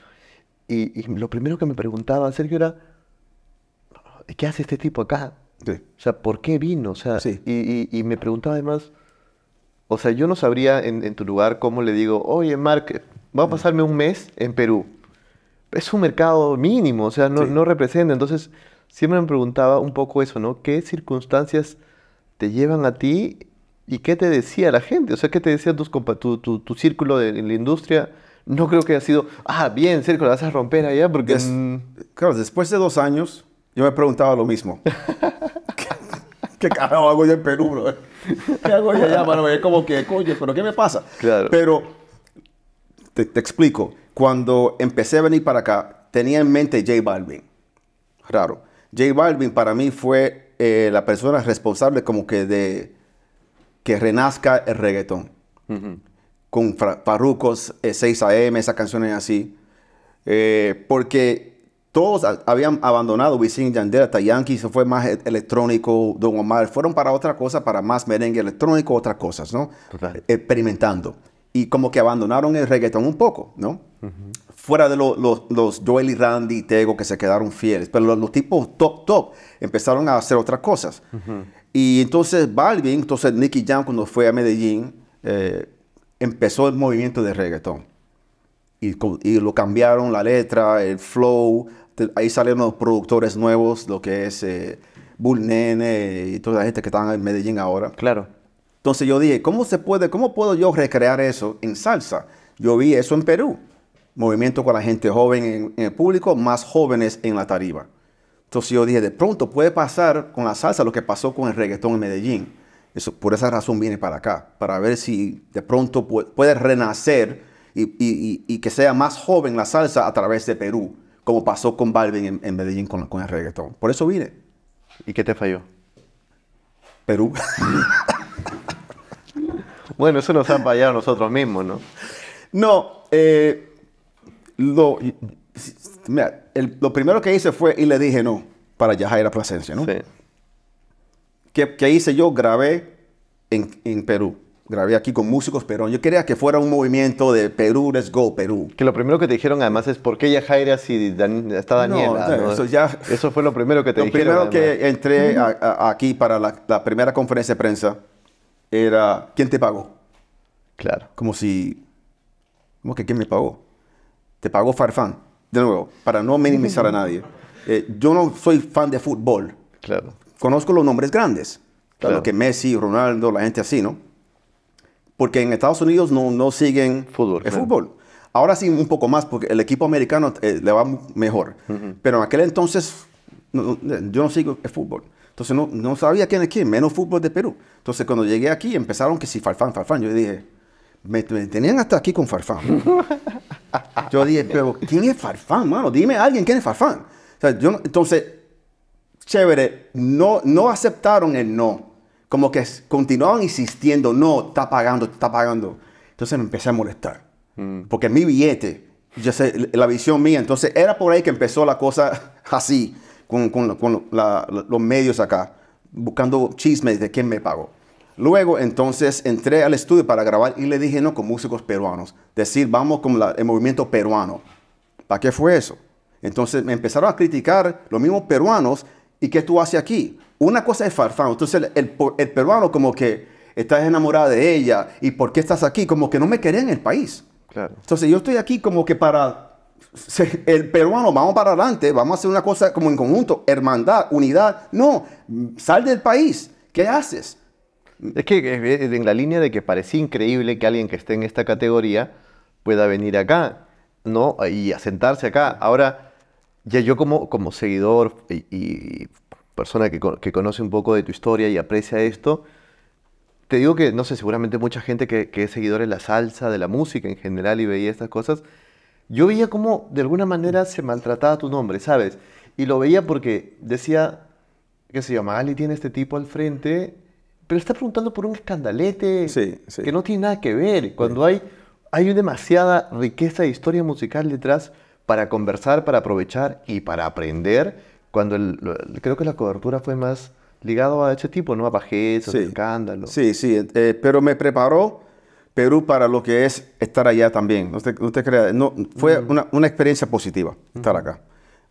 Y, lo primero que me preguntaba Sergio era, ¿qué hace este tipo acá? O sea, ¿por qué vino? y, me preguntaba además, o sea, yo no sabría en, tu lugar cómo le digo, oye, Mark, va a mm. pasarme un mes en Perú. Es un mercado mínimo, o sea, no, representa. Entonces, siempre me preguntaba un poco eso, ¿no? ¿Qué circunstancias te llevan a ti y qué te decía la gente? O sea, ¿qué te decía tus tu, tu, círculo de, en la industria? No creo que haya sido, ah, bien, círculo, vas a romper allá porque... Mm". claro, después de dos años, yo me preguntaba lo mismo. ¿Qué carajo hago yo en Perú, bro? ¿Qué hago yo allá, mano? Es como que, coño, ¿pero qué me pasa? Claro. Pero, te, explico. Cuando empecé a venir para acá, tenía en mente J Balvin. Raro. J Balvin para mí fue eh, la persona responsable como que de que renazca el reggaetón. Con Farrucos, 6AM, eh, esas canciones así. Eh, porque todos habían abandonado Wisin Yandera, Yandel, hasta Yankee se fue más e, electrónico, Don Omar, fueron para otra cosa, para más merengue electrónico, otras cosas, ¿no? Eh, experimentando. Y como que abandonaron el reggaetón un poco, ¿no? Fuera de los Joel y Randy y Tego que se quedaron fieles, pero los, tipos top, top, empezaron a hacer otras cosas. Y entonces Balvin, entonces Nicky Jam cuando fue a Medellín, eh, empezó el movimiento de reggaeton y, lo cambiaron la letra, el flow, ahí salieron los productores nuevos, lo que es eh, Bull Nene y toda la gente que está en Medellín ahora. Claro. Entonces yo dije, ¿cómo se puede, cómo puedo yo recrear eso en salsa? Yo vi eso en Perú. Movimiento con la gente joven en, el público, más jóvenes en la tarifa. Entonces yo dije, de pronto puede pasar con la salsa lo que pasó con el reggaetón en Medellín. Eso, por esa razón viene para acá, para ver si de pronto puede, renacer y que sea más joven la salsa a través de Perú como pasó con Balvin en, Medellín con, con, el reggaetón. Por eso vine. ¿Y qué te falló? Perú. bueno, eso nos ha fallado nosotros mismos, ¿no? No, eh, lo, primero que hice fue y le dije no para Yajaira Plasencia, ¿no? Sí. ¿Qué, hice yo? Grabé en Perú grabé aquí con músicos Perón. Yo quería que fuera un movimiento de Perú, let's go, Perú. Que lo primero que te dijeron además es por qué ya Jaira si está Daniela. Eso, ya, eso fue lo primero que te dijeron. Lo primero que entré aquí para la, primera conferencia de prensa era ¿quién te pagó? Claro. Como si, ¿cómo que quién me pagó? Te pagó Farfán. De nuevo, para no minimizar a nadie. Eh, yo no soy fan de fútbol. Claro. Conozco los nombres grandes. Claro. claro. que Messi, Ronaldo, la gente así, ¿no? porque en Estados Unidos no, no siguen fútbol, el fútbol. Ahora sí un poco más, porque el equipo americano eh, le va mejor. Pero en aquel entonces eh, yo no sigo el fútbol. Entonces no, sabía quién es quién, menos fútbol de Perú. Entonces cuando llegué aquí empezaron que si Farfán, Farfán. Yo dije, me, tenían hasta aquí con Farfán. yo dije, pero ¿quién es Farfán, mano? Dime a alguien quién es Farfán. O sea, yo, entonces, chévere, no, no aceptaron el no como que continuaban insistiendo, no, está pagando, está pagando. Entonces me empecé a molestar, mm. porque mi billete, sé, la visión mía, entonces era por ahí que empezó la cosa así, con, con, los medios acá, buscando chismes de quién me pagó. Luego, entonces, entré al estudio para grabar y le dije, no, con músicos peruanos, decir, vamos con el movimiento peruano. ¿Para qué fue eso? Entonces me empezaron a criticar los mismos peruanos y qué tú haces aquí. Una cosa es Farfán. Entonces el, peruano como que estás enamorada de ella y por qué estás aquí, como que no me quería en el país. Claro. Entonces yo estoy aquí como que para el peruano, vamos para adelante, vamos a hacer una cosa como en conjunto, hermandad, unidad. No, sal del país, ¿qué haces? Es que en la línea de que parecía increíble que alguien que esté en esta categoría pueda venir acá, ¿no? Y asentarse acá. Ahora, ya yo como, como seguidor y persona que, conoce un poco de tu historia y aprecia esto, te digo que, no sé, seguramente mucha gente que, es seguidora de la salsa, de la música en general y veía estas cosas, yo veía como de alguna manera se maltrataba tu nombre, ¿sabes? Y lo veía porque decía, qué sé yo, Magali tiene este tipo al frente, pero está preguntando por un escandalete que no tiene nada que ver. Cuando hay, hay demasiada riqueza de historia musical detrás para conversar, para aprovechar y para aprender cuando el, creo que la cobertura fue más ligado a este tipo, ¿no? A bajezas, a escándalos. Sí, sí, eh, eh, pero me preparó Perú para lo que es estar allá también. Usted, usted no, fue una, una, experiencia positiva estar acá.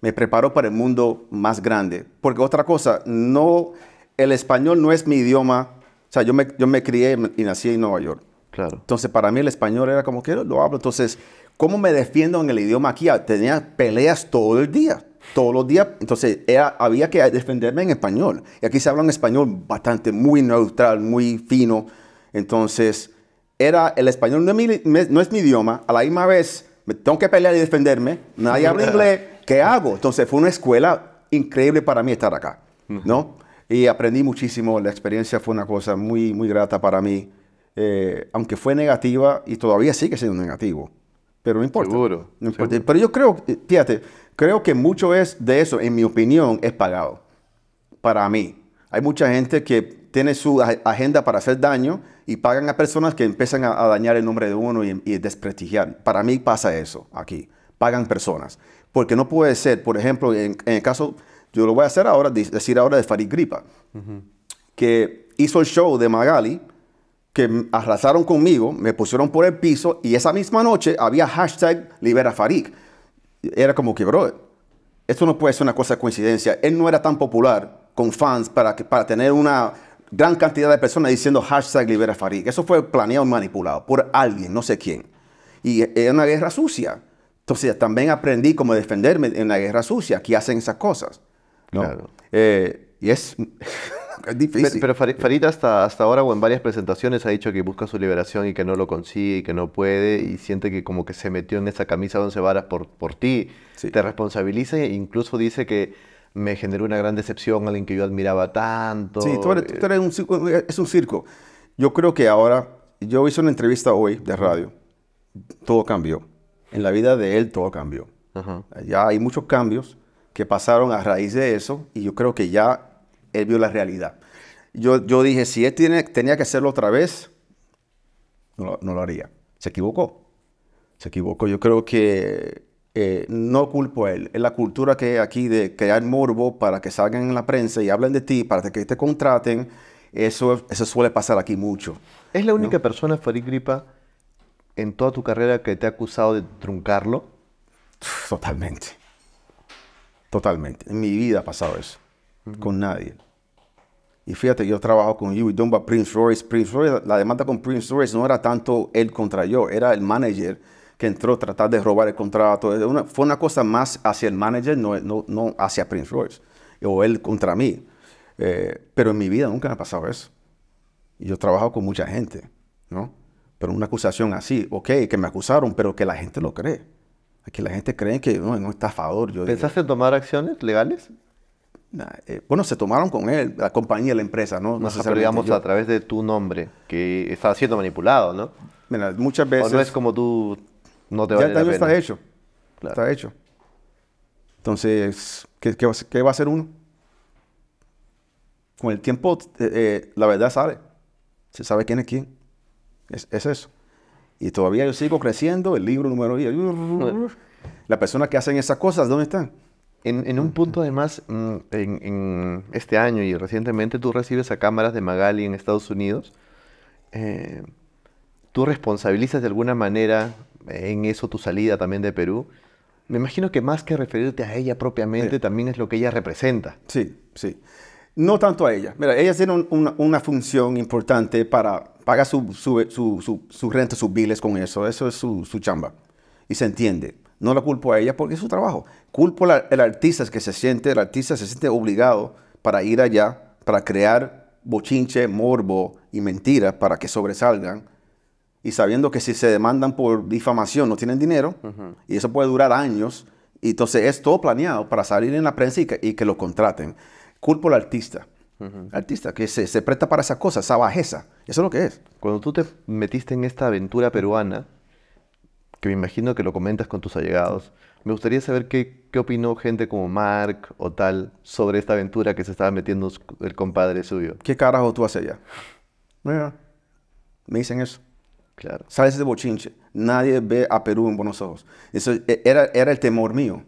Me preparó para el mundo más grande. Porque otra cosa, no, el español no es mi idioma. O sea, yo me, yo me crié y nací en Nueva York. Claro. Entonces, para mí el español era como que lo hablo. Entonces, ¿cómo me defiendo en el idioma aquí? Ah, tenía peleas todo el día todos los días. Entonces había que defenderme en español. Y aquí se habla un español bastante, muy neutral, muy fino. Entonces era el español no es mi, idioma. A la misma vez me tengo que pelear y defenderme. Nadie habla inglés. ¿Qué hago? Entonces fue una escuela increíble para mí estar acá, ¿no? Y aprendí muchísimo. La experiencia fue una cosa muy, muy grata para mí. Eh, aunque fue negativa y todavía sigue siendo negativo. Pero no importa. No importa. Pero yo creo, fíjate, Creo que mucho es de eso, en mi opinión, es pagado. Para mí. Hay mucha gente que tiene su agenda para hacer daño y pagan a personas que empiezan a, dañar el nombre de uno y, desprestigiar. Para mí pasa eso aquí. Pagan personas. Porque no puede ser, por ejemplo, en, el caso, yo lo voy a hacer ahora, decir ahora de Farid Gripa, que hizo el show de Magali, que arrasaron conmigo, me pusieron por el piso y esa misma noche había hashtag Libera Farid era como que, bro, esto no puede ser una cosa de coincidencia. Él no era tan popular con fans para, que, para tener una gran cantidad de personas diciendo hashtag libera Farid. Eso fue planeado y manipulado por alguien, no sé quién. Y era una guerra sucia. Entonces también aprendí cómo defenderme en la guerra sucia, que hacen esas cosas. ¿no? Claro. Eh, y es es difícil. Pero, Farita hasta, hasta ahora o en varias presentaciones ha dicho que busca su liberación y que no lo consigue y que no puede y siente que como que se metió en esa camisa de once varas por, por ti. Te responsabiliza e incluso dice que me generó una gran decepción alguien que yo admiraba tanto. Sí, tú eres, un circo, es un circo. Yo creo que ahora, yo hice una entrevista hoy de radio, todo cambió. En la vida de él todo cambió. Ya hay muchos cambios que pasaron a raíz de eso y yo creo que ya él vio la realidad. Yo, yo dije, si él tenía que hacerlo otra vez, no, lo haría. Se equivocó. Se equivocó. Yo creo que eh, no culpo a él. Es la cultura que hay aquí de crear morbo para que salgan en la prensa y hablen de ti, para que te contraten. Eso, eso suele pasar aquí mucho. ¿Es la única persona, Farid Gripa, en toda tu carrera que te ha acusado de truncarlo? Totalmente. Totalmente. En mi vida ha pasado eso. Con nadie. Y fíjate, yo trabajo con y Dumba, Prince Royce. Prince Royce, la demanda con Prince Royce no era tanto él contra yo, era el manager que entró a tratar de robar el contrato. fue una cosa más hacia el manager, no, hacia Prince Royce, o él contra mí. Eh, pero en mi vida nunca me ha pasado eso. Y yo trabajo con mucha gente, ¿no? Pero una acusación así, ok, que me acusaron, pero que la gente lo cree. Que la gente cree que no, es un estafador. Yo ¿Pensaste tomar acciones legales? Eh, bueno, se tomaron con él, la compañía, la empresa, ¿no? Nos a través de tu nombre, que está siendo manipulado, ¿no? muchas veces... no es como tú no te ya está hecho, está hecho. Entonces, ¿qué, va a hacer uno? Con el tiempo, eh, eh, la verdad sale. Se sabe quién es quién. Es, eso. Y todavía yo sigo creciendo, el libro número 10. La persona que hacen esas cosas, ¿dónde están? En, un punto además, mm, en, este año y recientemente tú recibes a cámaras de Magali en Estados Unidos, eh, tú responsabilizas de alguna manera eh, en eso tu salida también de Perú. Me imagino que más que referirte a ella propiamente, también es lo que ella representa. Sí, sí. No tanto a ella. Mira, ella tiene una, una, función importante para pagar su, su, su, su, renta, sus biles con eso. Eso es su, chamba. Y se entiende. No la culpo a ella porque es su trabajo culpo al artista que se siente, el artista se siente obligado para ir allá, para crear bochinche, morbo y mentira para que sobresalgan. Y sabiendo que si se demandan por difamación no tienen dinero, y eso puede durar años, y entonces es todo planeado para salir en la prensa y que, lo contraten. Culpo al artista. Artista que se, se, presta para esa cosa, esa bajeza. Eso es lo que es. Cuando tú te metiste en esta aventura peruana, que me imagino que lo comentas con tus allegados, me gustaría saber qué, qué opinó gente como Mark o tal sobre esta aventura que se estaba metiendo el compadre suyo. ¿Qué carajo tú haces allá? me dicen eso. Claro. Sales de bochinche. Nadie ve a Perú en buenos ojos. Eso e, era, era el temor mío,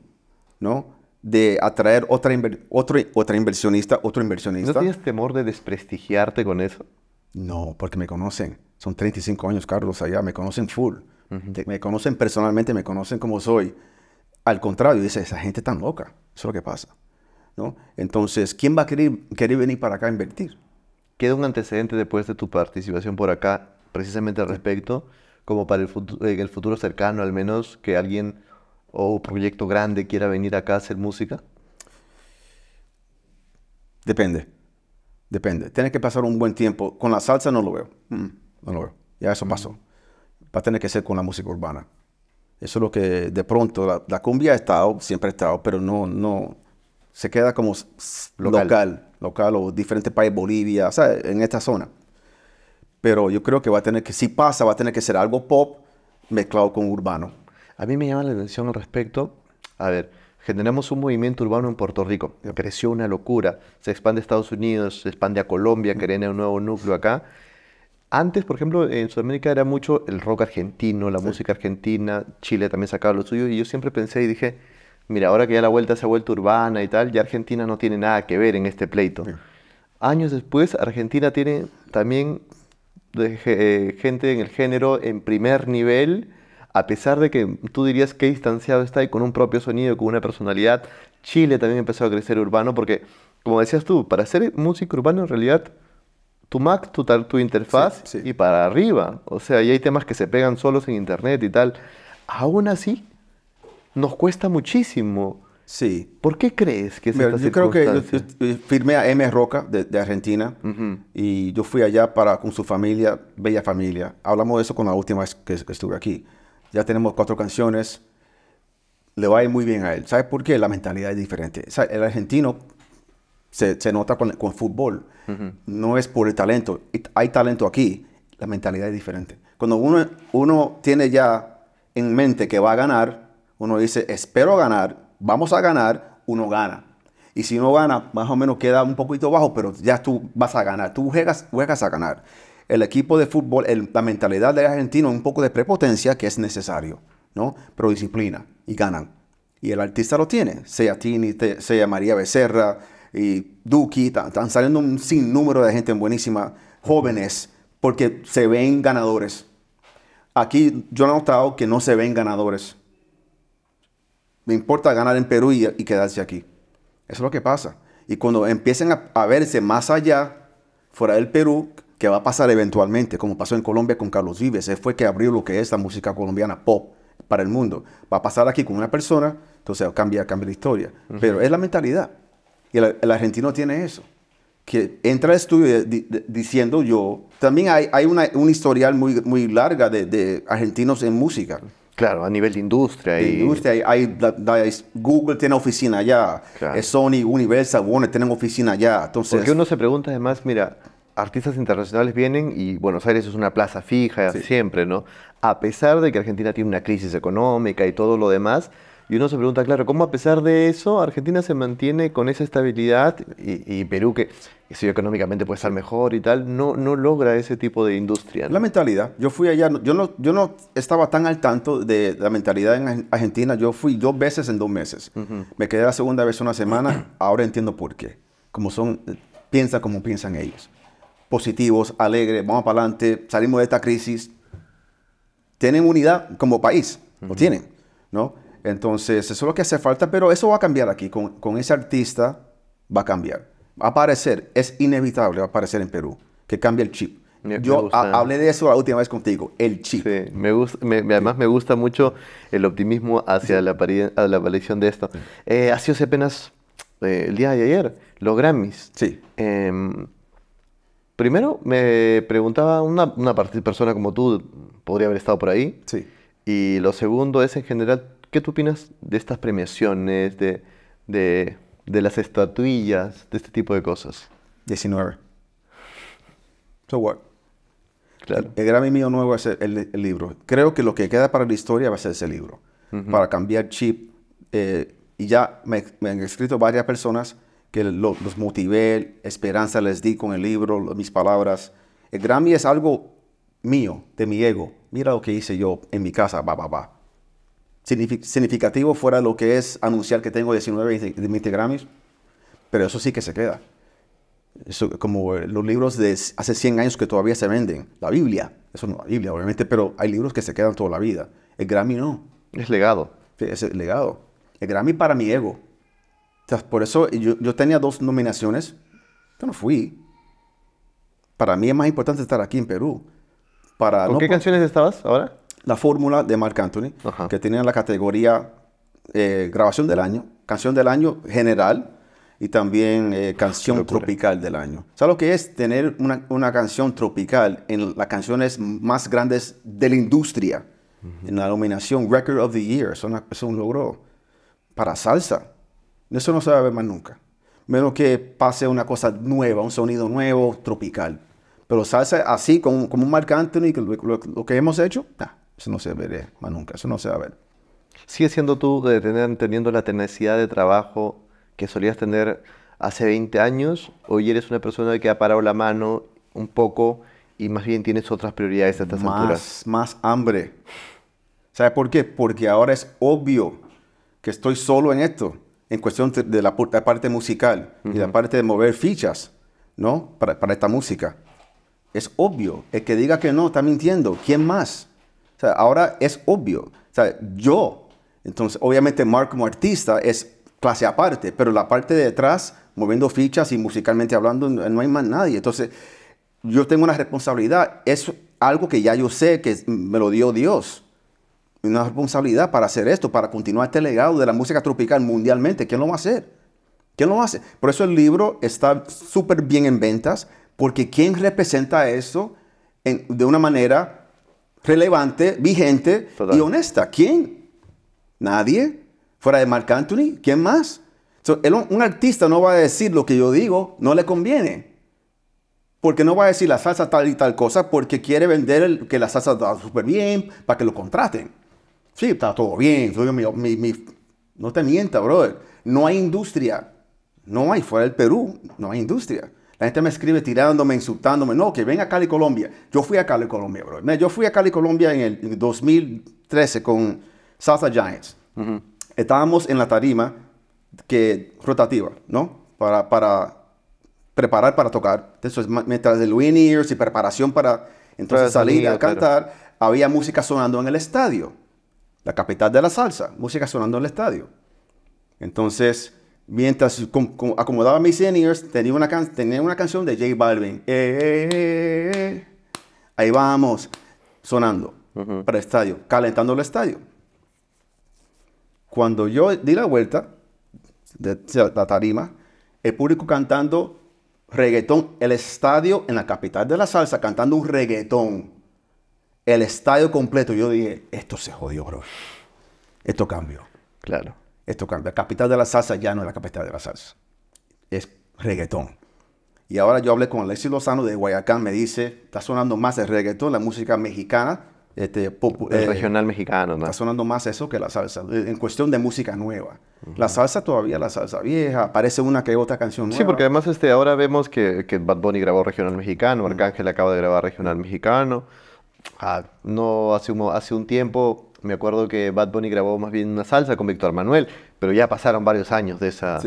¿no? De atraer otra, otro, otra inversionista, otro inversionista. ¿No tienes temor de desprestigiarte con eso? No, porque me conocen. Son 35 años, Carlos, allá. Me conocen full. me conocen personalmente, me conocen como soy. Al contrario, dice, esa gente tan loca. Eso es lo que pasa. ¿no? Entonces, ¿quién va a querer, venir para acá a invertir? Queda un antecedente después de tu participación por acá, precisamente al respecto, como para el, futuro, cercano, al menos que alguien o proyecto grande quiera venir acá a hacer música. Depende, depende. Tiene que pasar un buen tiempo. Con la salsa no lo veo. Mm, no lo veo. Ya eso mm. pasó. Va a tener que ser con la música urbana. Eso es lo que de pronto la, cumbia ha estado, siempre ha estado, pero no, no, se queda como local, local, local o diferentes países, Bolivia, o sea, en esta zona. Pero yo creo que va a tener que, si pasa, va a tener que ser algo pop mezclado con urbano. A mí me llama la atención al respecto. A ver, generamos un movimiento urbano en Puerto Rico. Creció una locura. Se expande a Estados Unidos, se expande a Colombia, creen mm. un nuevo núcleo acá. Antes, por ejemplo, en Sudamérica era mucho el rock argentino, la música argentina, Chile también sacaba lo suyo, y yo siempre pensé y dije, mira, ahora que ya la vuelta se ha vuelto urbana y tal, ya Argentina no tiene nada que ver en este pleito. Años después, Argentina tiene también eh, gente en el género en primer nivel, a pesar de que tú dirías que distanciado está y con un propio sonido, con una personalidad. Chile también empezó a crecer urbano porque, como decías tú, para hacer música urbana en realidad tu Mac, tu, tu interfaz y para arriba. O sea, y hay temas que se pegan solos en Internet y tal. Aún así, nos cuesta muchísimo. Sí. ¿Por qué crees que es Mira, Yo creo que yo, firmé a M. Roca de, Argentina y yo fui allá para, con su familia, bella familia. Hablamos de eso con la última vez que, estuve aquí. Ya tenemos cuatro canciones. Le va a ir muy bien a él. ¿Sabes por qué? La mentalidad es diferente. el argentino se, nota con, con fútbol. No es por el talento. Hay talento aquí, la mentalidad es diferente. Cuando uno, uno tiene ya en mente que va a ganar, uno dice, espero ganar, vamos a ganar, uno gana. Y si no gana, más o menos queda un poquito bajo, pero ya tú vas a ganar, tú juegas, juegas a ganar. El equipo de fútbol, la mentalidad del argentino, un poco de prepotencia que es necesario, ¿no? Pero disciplina y ganan. Y el artista lo tiene, sea Tini, sea María Becerra, y Duki, están saliendo un sinnúmero de gente buenísima, jóvenes, porque se ven ganadores. Aquí yo he notado que no se ven ganadores. Me importa ganar en Perú y, quedarse aquí. Eso es lo que pasa. Y cuando empiecen a, verse más allá, fuera del Perú, que va a pasar eventualmente, como pasó en Colombia con Carlos Vives, él fue que abrió lo que es la música colombiana pop para el mundo. Va a pasar aquí con una persona, entonces cambia, cambia la historia. Pero es la mentalidad. Y el, argentino tiene eso, que entra al estudio diciendo yo, también hay, una, un historial muy, muy larga de, argentinos en música. Claro, a nivel de industria. industria, hay, Google tiene oficina allá, Sony, Universal, Warner tienen oficina allá. Entonces, Porque uno se pregunta además, mira, artistas internacionales vienen y Buenos Aires es una plaza fija siempre, ¿no? A pesar de que Argentina tiene una crisis económica y todo lo demás, y uno se pregunta, claro, ¿cómo a pesar de eso Argentina se mantiene con esa estabilidad y, Perú, que, que económicamente puede estar mejor y tal, no, no logra ese tipo de industria? La mentalidad. Yo fui allá, yo no, yo no estaba tan al tanto de la mentalidad en Argentina. Yo fui dos veces en dos meses. Me quedé la segunda vez una semana. Ahora entiendo por qué. Como son, piensa como piensan ellos. Positivos, alegres, vamos para adelante, salimos de esta crisis. Tienen unidad como país, lo tienen, ¿no? Entonces, eso es lo que hace falta, pero eso va a cambiar aquí. Con, ese artista va a cambiar. Va a aparecer, es inevitable, va a aparecer en Perú, que cambie el chip. Yo hablé de eso la última vez contigo, el chip. me además me gusta mucho el optimismo hacia la, aparición de esto. Eh, ha sido hace apenas eh, el día de ayer, los Grammys. Sí. Em, primero me preguntaba, una, una persona como tú podría haber estado por ahí. Sí. Y lo segundo es en general ¿Qué tú opinas de estas premiaciones, de, de, de las estatuillas, de este tipo de cosas? 19. So what? Claro. El Grammy mío nuevo es el, libro. Creo que lo que queda para la historia va a ser ese libro. Para cambiar chip. Eh, y ya me, han escrito varias personas que los motivé, esperanza les di con el libro, mis palabras. El Grammy es algo mío, de mi ego. Mira lo que hice yo en mi casa, va, va, va significativo fuera lo que es anunciar que tengo 19 20 Grammys, pero eso sí que se queda. como los libros de hace 100 años que todavía se venden, la Biblia, eso no es la Biblia obviamente, pero hay libros que se quedan toda la vida. El Grammy no. Es legado. es el legado. El Grammy para mi ego. por eso yo, yo tenía dos nominaciones, yo no fui. Para mí es más importante estar aquí en Perú. Para, ¿Con qué canciones estabas ahora? la fórmula de Marc Anthony, que tenía la categoría eh, grabación del año, canción del año general y también eh, ah, canción tropical del año. O sea, lo que es tener una, canción tropical en las canciones más grandes de la industria, en la nominación Record of the Year, eso, es un logro para salsa. Eso no se va a ver más nunca. Menos que pase una cosa nueva, un sonido nuevo, tropical. Pero salsa así, como, como un Marc Anthony, lo, que hemos hecho, eso no se verá más nunca, eso no se va a ver. ¿Sigue siendo tú de tener, teniendo la tenacidad de trabajo que solías tener hace 20 años? ¿Hoy eres una persona que ha parado la mano un poco y más bien tienes otras prioridades a estas más, alturas? Más hambre. ¿Sabes por qué? Porque ahora es obvio que estoy solo en esto, en cuestión de la, parte musical y de y la parte de mover fichas, ¿no? Para, para esta música. Es obvio. El que diga que no está mintiendo. ¿Quién más? O sea, ahora es obvio. O sea, yo, entonces, obviamente Mark como artista es clase aparte, pero la parte de atrás moviendo fichas y musicalmente hablando, no hay más nadie. Entonces, yo tengo una responsabilidad. Es algo que ya yo sé que me lo dio Dios. Una responsabilidad para hacer esto, para continuar este legado de la música tropical mundialmente. ¿Quién lo va a hacer? ¿Quién lo va a hacer? Por eso el libro está súper bien en ventas, porque ¿quién representa eso de una manera relevante, vigente y honesta. ¿Quién? Nadie. Fuera de Mark Anthony, ¿quién más? un artista no va a decir lo que yo digo, no le conviene. Porque no va a decir la salsa tal y tal cosa porque quiere vender que la salsa está súper bien para que lo contraten. Sí, está todo bien. no te mienta, brother. No hay industria. No hay fuera del Perú. No hay industria. La gente me escribe tirándome, insultándome. No, que ven a Cali, Colombia. Yo fui a Cali, Colombia, bro. Yo fui a Cali, Colombia en el 2013 con Salsa Giants. Estábamos en la tarima que, rotativa, ¿no? Para, para preparar para tocar. Entonces, mientras el win ears y preparación para entonces salir a cantar, había música sonando en el estadio. La capital de la salsa, música sonando en el estadio. Entonces, Mientras acomodaba acomodaba mis seniors, tenía una, una canción de J Balvin. Eh, eh, eh, Ahí vamos, sonando para el estadio, calentando el estadio. Cuando yo di la vuelta de la tarima, el público cantando reggaetón, el estadio en la capital de la salsa cantando un reggaetón. El estadio completo. Yo dije, esto se jodió, bro. Esto cambió. Claro. Esto cambia. capital de la salsa ya no es la capital de la salsa. Es reggaetón. Y ahora yo hablé con Alexis Lozano de Guayacán, me dice, está sonando más el reggaetón, la música mexicana. Este, el eh, regional mexicano, ¿no? Está sonando más eso que la salsa, en cuestión de música nueva. La salsa todavía, la salsa vieja, Parece una que otra canción nueva. Sí, porque además este, ahora vemos que, Bad Bunny grabó regional mexicano, Arcángel acaba de grabar regional mexicano. Ah, no, hace hace un tiempo me acuerdo que Bad Bunny grabó más bien una salsa con Víctor Manuel, pero ya pasaron varios años de esa,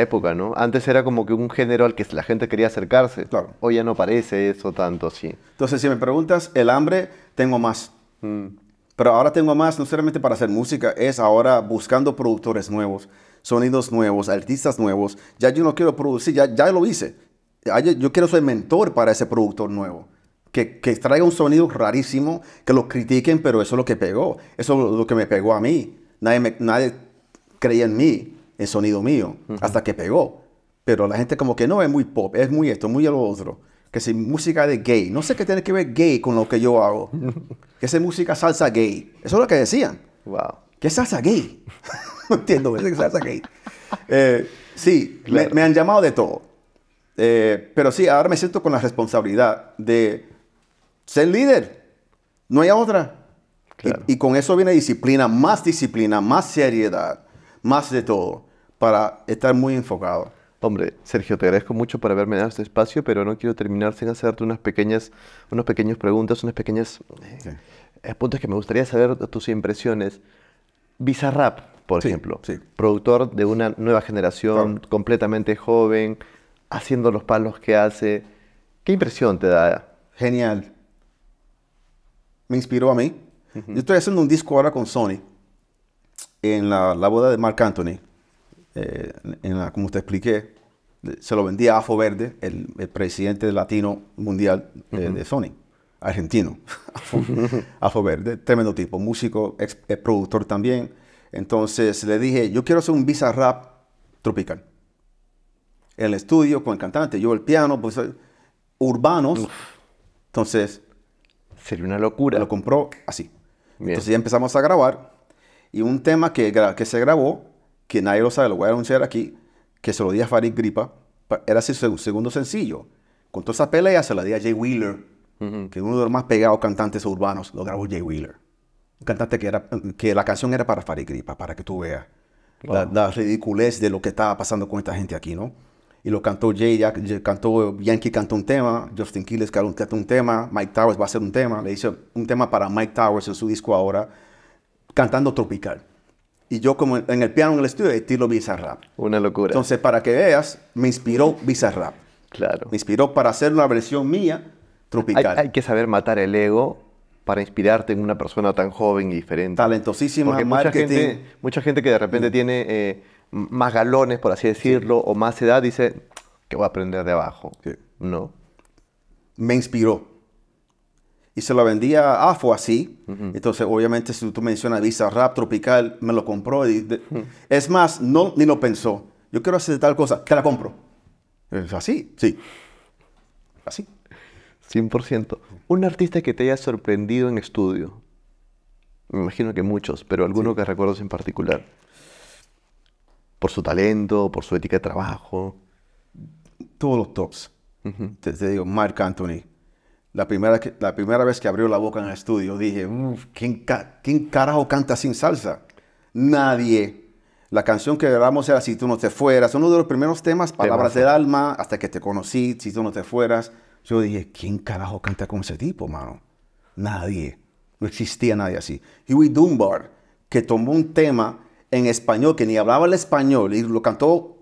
época, ¿no? Antes era como que un género al que la gente quería acercarse. Hoy ya no parece eso tanto así. Entonces, si me preguntas, el hambre, tengo más. Mm. Pero ahora tengo más, no solamente para hacer música, es ahora buscando productores nuevos, sonidos nuevos, artistas nuevos. Ya yo no quiero producir, ya, ya lo hice. Yo quiero ser mentor para ese productor nuevo que, traiga un sonido rarísimo, que lo critiquen, pero eso es lo que pegó, eso es lo que me pegó a mí. Nadie, nadie creía en mí, en sonido mío, hasta que pegó. Pero la gente como que no, es muy pop, es muy esto, muy lo otro. Que si música de gay, no sé qué tiene que ver gay con lo que yo hago. que es música salsa gay. Eso es lo que decían. Wow. ¿Qué salsa gay? no entiendo, ¿qué es salsa gay? Eh, sí, me, han llamado de todo. Eh, pero sí, ahora me siento con la responsabilidad de ser líder. No hay otra. Y, con eso viene disciplina, más disciplina, más seriedad, más de todo, para estar muy enfocado. Hombre, Sergio, te agradezco mucho por haberme dado este espacio, pero no quiero terminar sin hacerte unas pequeñas, unas pequeñas preguntas, unas pequeñas eh, puntos que me gustaría saber tus impresiones. Bizarrap, por ejemplo, productor de una nueva generación completamente joven, haciendo los palos que hace. ¿Qué impresión te da? Genial me inspiró a mí. Yo estoy haciendo un disco ahora con Sony en la, boda de Mark Anthony. Eh, como te expliqué, se lo vendía a Afo Verde, el, presidente latino mundial eh, de Sony, argentino. Afo, Verde, tremendo tipo, músico, eh, productor también. Entonces le dije, yo quiero hacer un visa rap tropical. En el estudio, con el cantante, yo el piano, pues, urbanos. Entonces Sería una locura. Lo compró así. Entonces ya empezamos a grabar. Y un tema que, que se grabó, que nadie lo sabe, lo voy a anunciar aquí, que se lo di a Farid Gripa, era su segundo sencillo. Con toda esa pelea se la di a Jay Wheeler, que es uno de los más pegados cantantes urbanos, lo grabó Jay Wheeler. Un cantante que, era, que la canción era para Farid Gripa, para que tú veas la, la ridiculez de lo que estaba pasando con esta gente aquí, ¿no? y lo cantó Jay, Jack, cantó Yankee cantó un tema, Justin Quiles cantó un tema, Mike Towers va a hacer un tema, le hizo un tema para Mike Towers en su disco ahora, cantando tropical. Y yo como en el piano en el estudio, estilo Bizarrap. Una locura. Entonces, para que veas, me inspiró Bizarrap. Claro. Me inspiró para hacer una versión mía tropical. Hay, que saber matar el ego para inspirarte en una persona tan joven y diferente. Talentosísima, Porque Mucha gente, mucha gente que de repente tiene... Eh, más galones, por así decirlo, o más edad, dice que voy a aprender de abajo. ¿No? Me inspiró. Y se lo vendía a AFO ah, así. Entonces, obviamente, si tú mencionas Visa Rap Tropical, me lo compró. Y Es más, no, ni lo pensó. Yo quiero hacer tal cosa, te la compro. Es así, sí. Así. 100%. Un artista que te haya sorprendido en estudio. Me imagino que muchos, pero alguno que recuerdos en particular por su talento, por su ética de trabajo. Todos los tops. te, digo, Mark Anthony. La primera, que, la primera vez que abrió la boca en el estudio, dije, ¿quién, ¿quién carajo canta sin salsa? Nadie. La canción que grabamos era Si tú no te fueras, uno de los primeros temas, Palabras del alma, hasta que te conocí, Si tú no te fueras. Yo dije, ¿quién carajo canta con ese tipo, mano? Nadie. No existía nadie así. Huey Dunbar, que tomó un tema en español, que ni hablaba el español, y lo cantó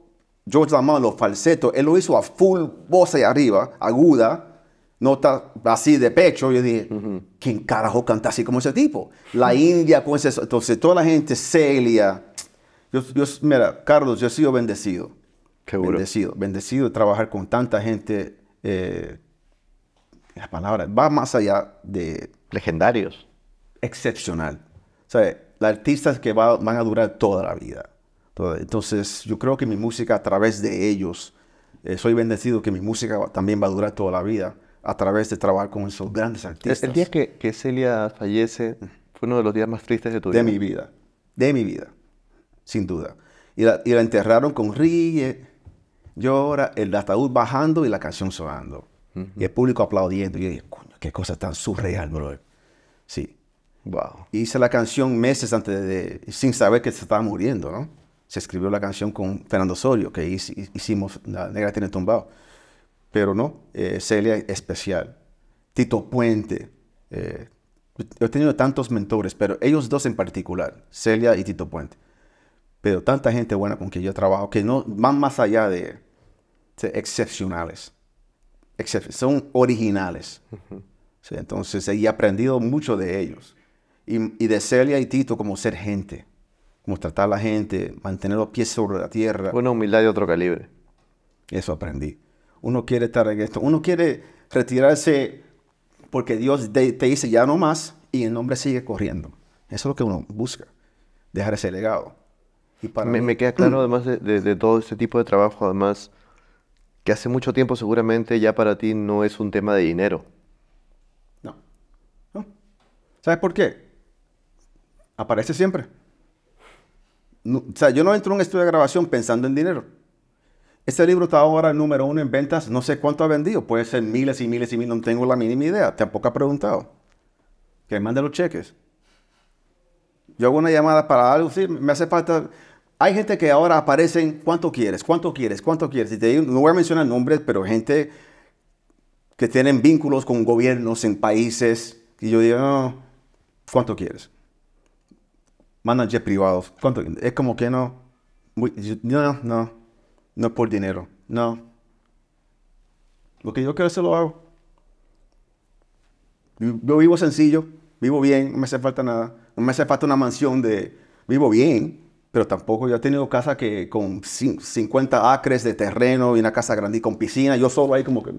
George Lamont, lo falseto él lo hizo a full voz ahí arriba, aguda, nota así de pecho. Yo dije, ¿quién carajo canta así como ese tipo? La India con ese... Entonces, toda la gente, Celia... Yo, mira, Carlos, yo he sido bendecido. Qué bueno. Bendecido, bendecido de trabajar con tanta gente. Eh, la palabra va más allá de... Legendarios. Excepcional. O sea, artistas que van a durar toda la vida. Entonces, yo creo que mi música a través de ellos, eh, soy bendecido que mi música también va a durar toda la vida a través de trabajar con esos grandes artistas. El, día que, que, Celia fallece mm. fue uno de los días más tristes de tu vida. De mi vida, de mi vida, sin duda. Y la, y la enterraron con ríe, llora, el ataúd bajando y la canción sonando. Y el público aplaudiendo. Y yo dije, coño, qué cosa tan surreal, bro. Sí. Wow. Hice la canción meses antes de, sin saber que se estaba muriendo, ¿no? Se escribió la canción con Fernando Osorio, que hicimos La Negra Tiene Tumbado. Pero no, eh, Celia especial. Tito Puente. Eh, he tenido tantos mentores, pero ellos dos en particular, Celia y Tito Puente. Pero tanta gente buena con que yo trabajo que no van más allá de, excepcionales. son originales. entonces, he aprendido mucho de ellos y, de Celia y Tito como ser gente, como tratar a la gente, mantener los pies sobre la tierra. Una humildad de otro calibre. Eso aprendí. Uno quiere estar en esto. Uno quiere retirarse porque Dios te dice ya no más y el nombre sigue corriendo. Eso es lo que uno busca, dejar ese legado. Y para me, mí, me, queda claro además de, todo este tipo de trabajo, además, que hace mucho tiempo seguramente ya para ti no es un tema de dinero. no. ¿Sabes por qué? aparece siempre. o sea, yo no entro en un estudio de grabación pensando en dinero. Este libro está ahora el número uno en ventas, no sé cuánto ha vendido, puede ser miles y miles y miles, no tengo la mínima idea, tampoco ha preguntado. Que me mande los cheques. Yo hago una llamada para algo, sí, me hace falta... Hay gente que ahora aparecen, ¿cuánto quieres? ¿Cuánto quieres? ¿Cuánto quieres? Y te digo, no voy a mencionar nombres, pero gente que tienen vínculos con gobiernos en países, y yo digo, no, ¿cuánto quieres? Managers privados. Es como que no, no, no, no es por dinero, no. Lo que yo quiero hacer lo hago. Yo vivo sencillo, vivo bien, no me hace falta nada. No me hace falta una mansión de... Vivo bien pero tampoco yo he tenido casa que con 50 acres de terreno y una casa grande con piscina, yo solo ahí como que...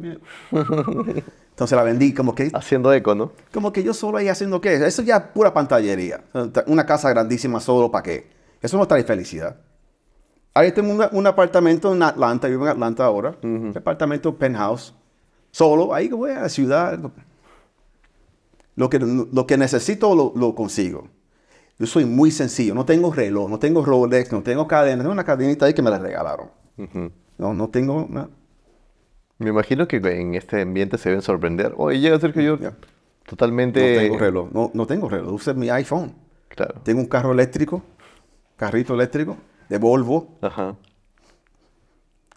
Entonces la vendí como que... Haciendo eco, ¿no? Como que yo solo ahí haciendo qué. Eso ya es pura pantallería. Una casa grandísima solo, ¿para qué? Eso no trae felicidad. Ahí tengo un apartamento en Atlanta, vivo en Atlanta ahora, apartamento penthouse, solo, ahí voy a la ciudad. Lo que, lo que necesito lo consigo. Yo soy muy sencillo, no tengo reloj, no tengo Rolex, no tengo cadena, tengo una cadenita ahí que me la regalaron. No, no tengo nada. Me imagino que en este ambiente se deben sorprender. Oye, llega a ser que yo totalmente... No tengo reloj, no, no tengo reloj, uso mi iPhone. Tengo un carro eléctrico, carrito eléctrico, de Volvo. Ajá.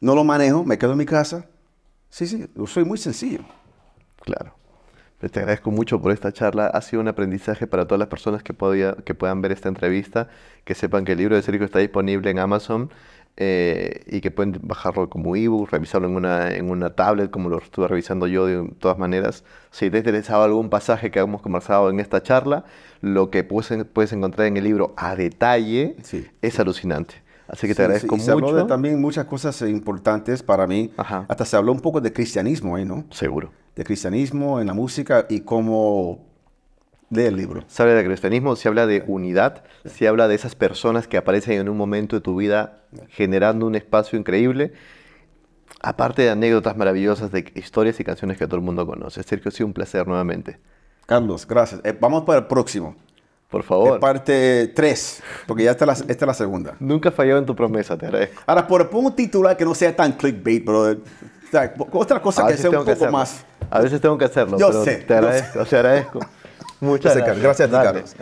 No lo manejo, me quedo en mi casa. Sí, sí, yo soy muy sencillo. Claro. Pues te agradezco mucho por esta charla. Ha sido un aprendizaje para todas las personas que, podía, que puedan ver esta entrevista, que sepan que el libro de circo está disponible en Amazon eh, y que pueden bajarlo como ebook, revisarlo en una, en una tablet, como lo estuve revisando yo de todas maneras. Si te interesaba algún pasaje que hemos conversado en esta charla, lo que puedes, puedes encontrar en el libro a detalle es alucinante. Así que te agradezco mucho. se mucho. Habló de también muchas cosas eh, importantes para mí. Hasta se habló un poco de cristianismo ahí, ¿no? Seguro. De cristianismo en la música y cómo lee el libro. Se habla de cristianismo, se habla de unidad, se habla de esas personas que aparecen en un momento de tu vida generando un espacio increíble. Aparte de anécdotas maravillosas de historias y canciones que todo el mundo conoce. Sergio, ha sido un placer nuevamente. Carlos, gracias. Eh, vamos para el próximo. Por favor. parte 3, porque ya está la, esta es la segunda. Nunca falló en tu promesa, te agradezco. Ahora, por un titular que no sea tan clickbait, brother. otra cosa que sea un poco más. A veces tengo que hacerlo. Yo sé. Te agradezco, te agradezco. Muchas gracias. Gracias a Carlos.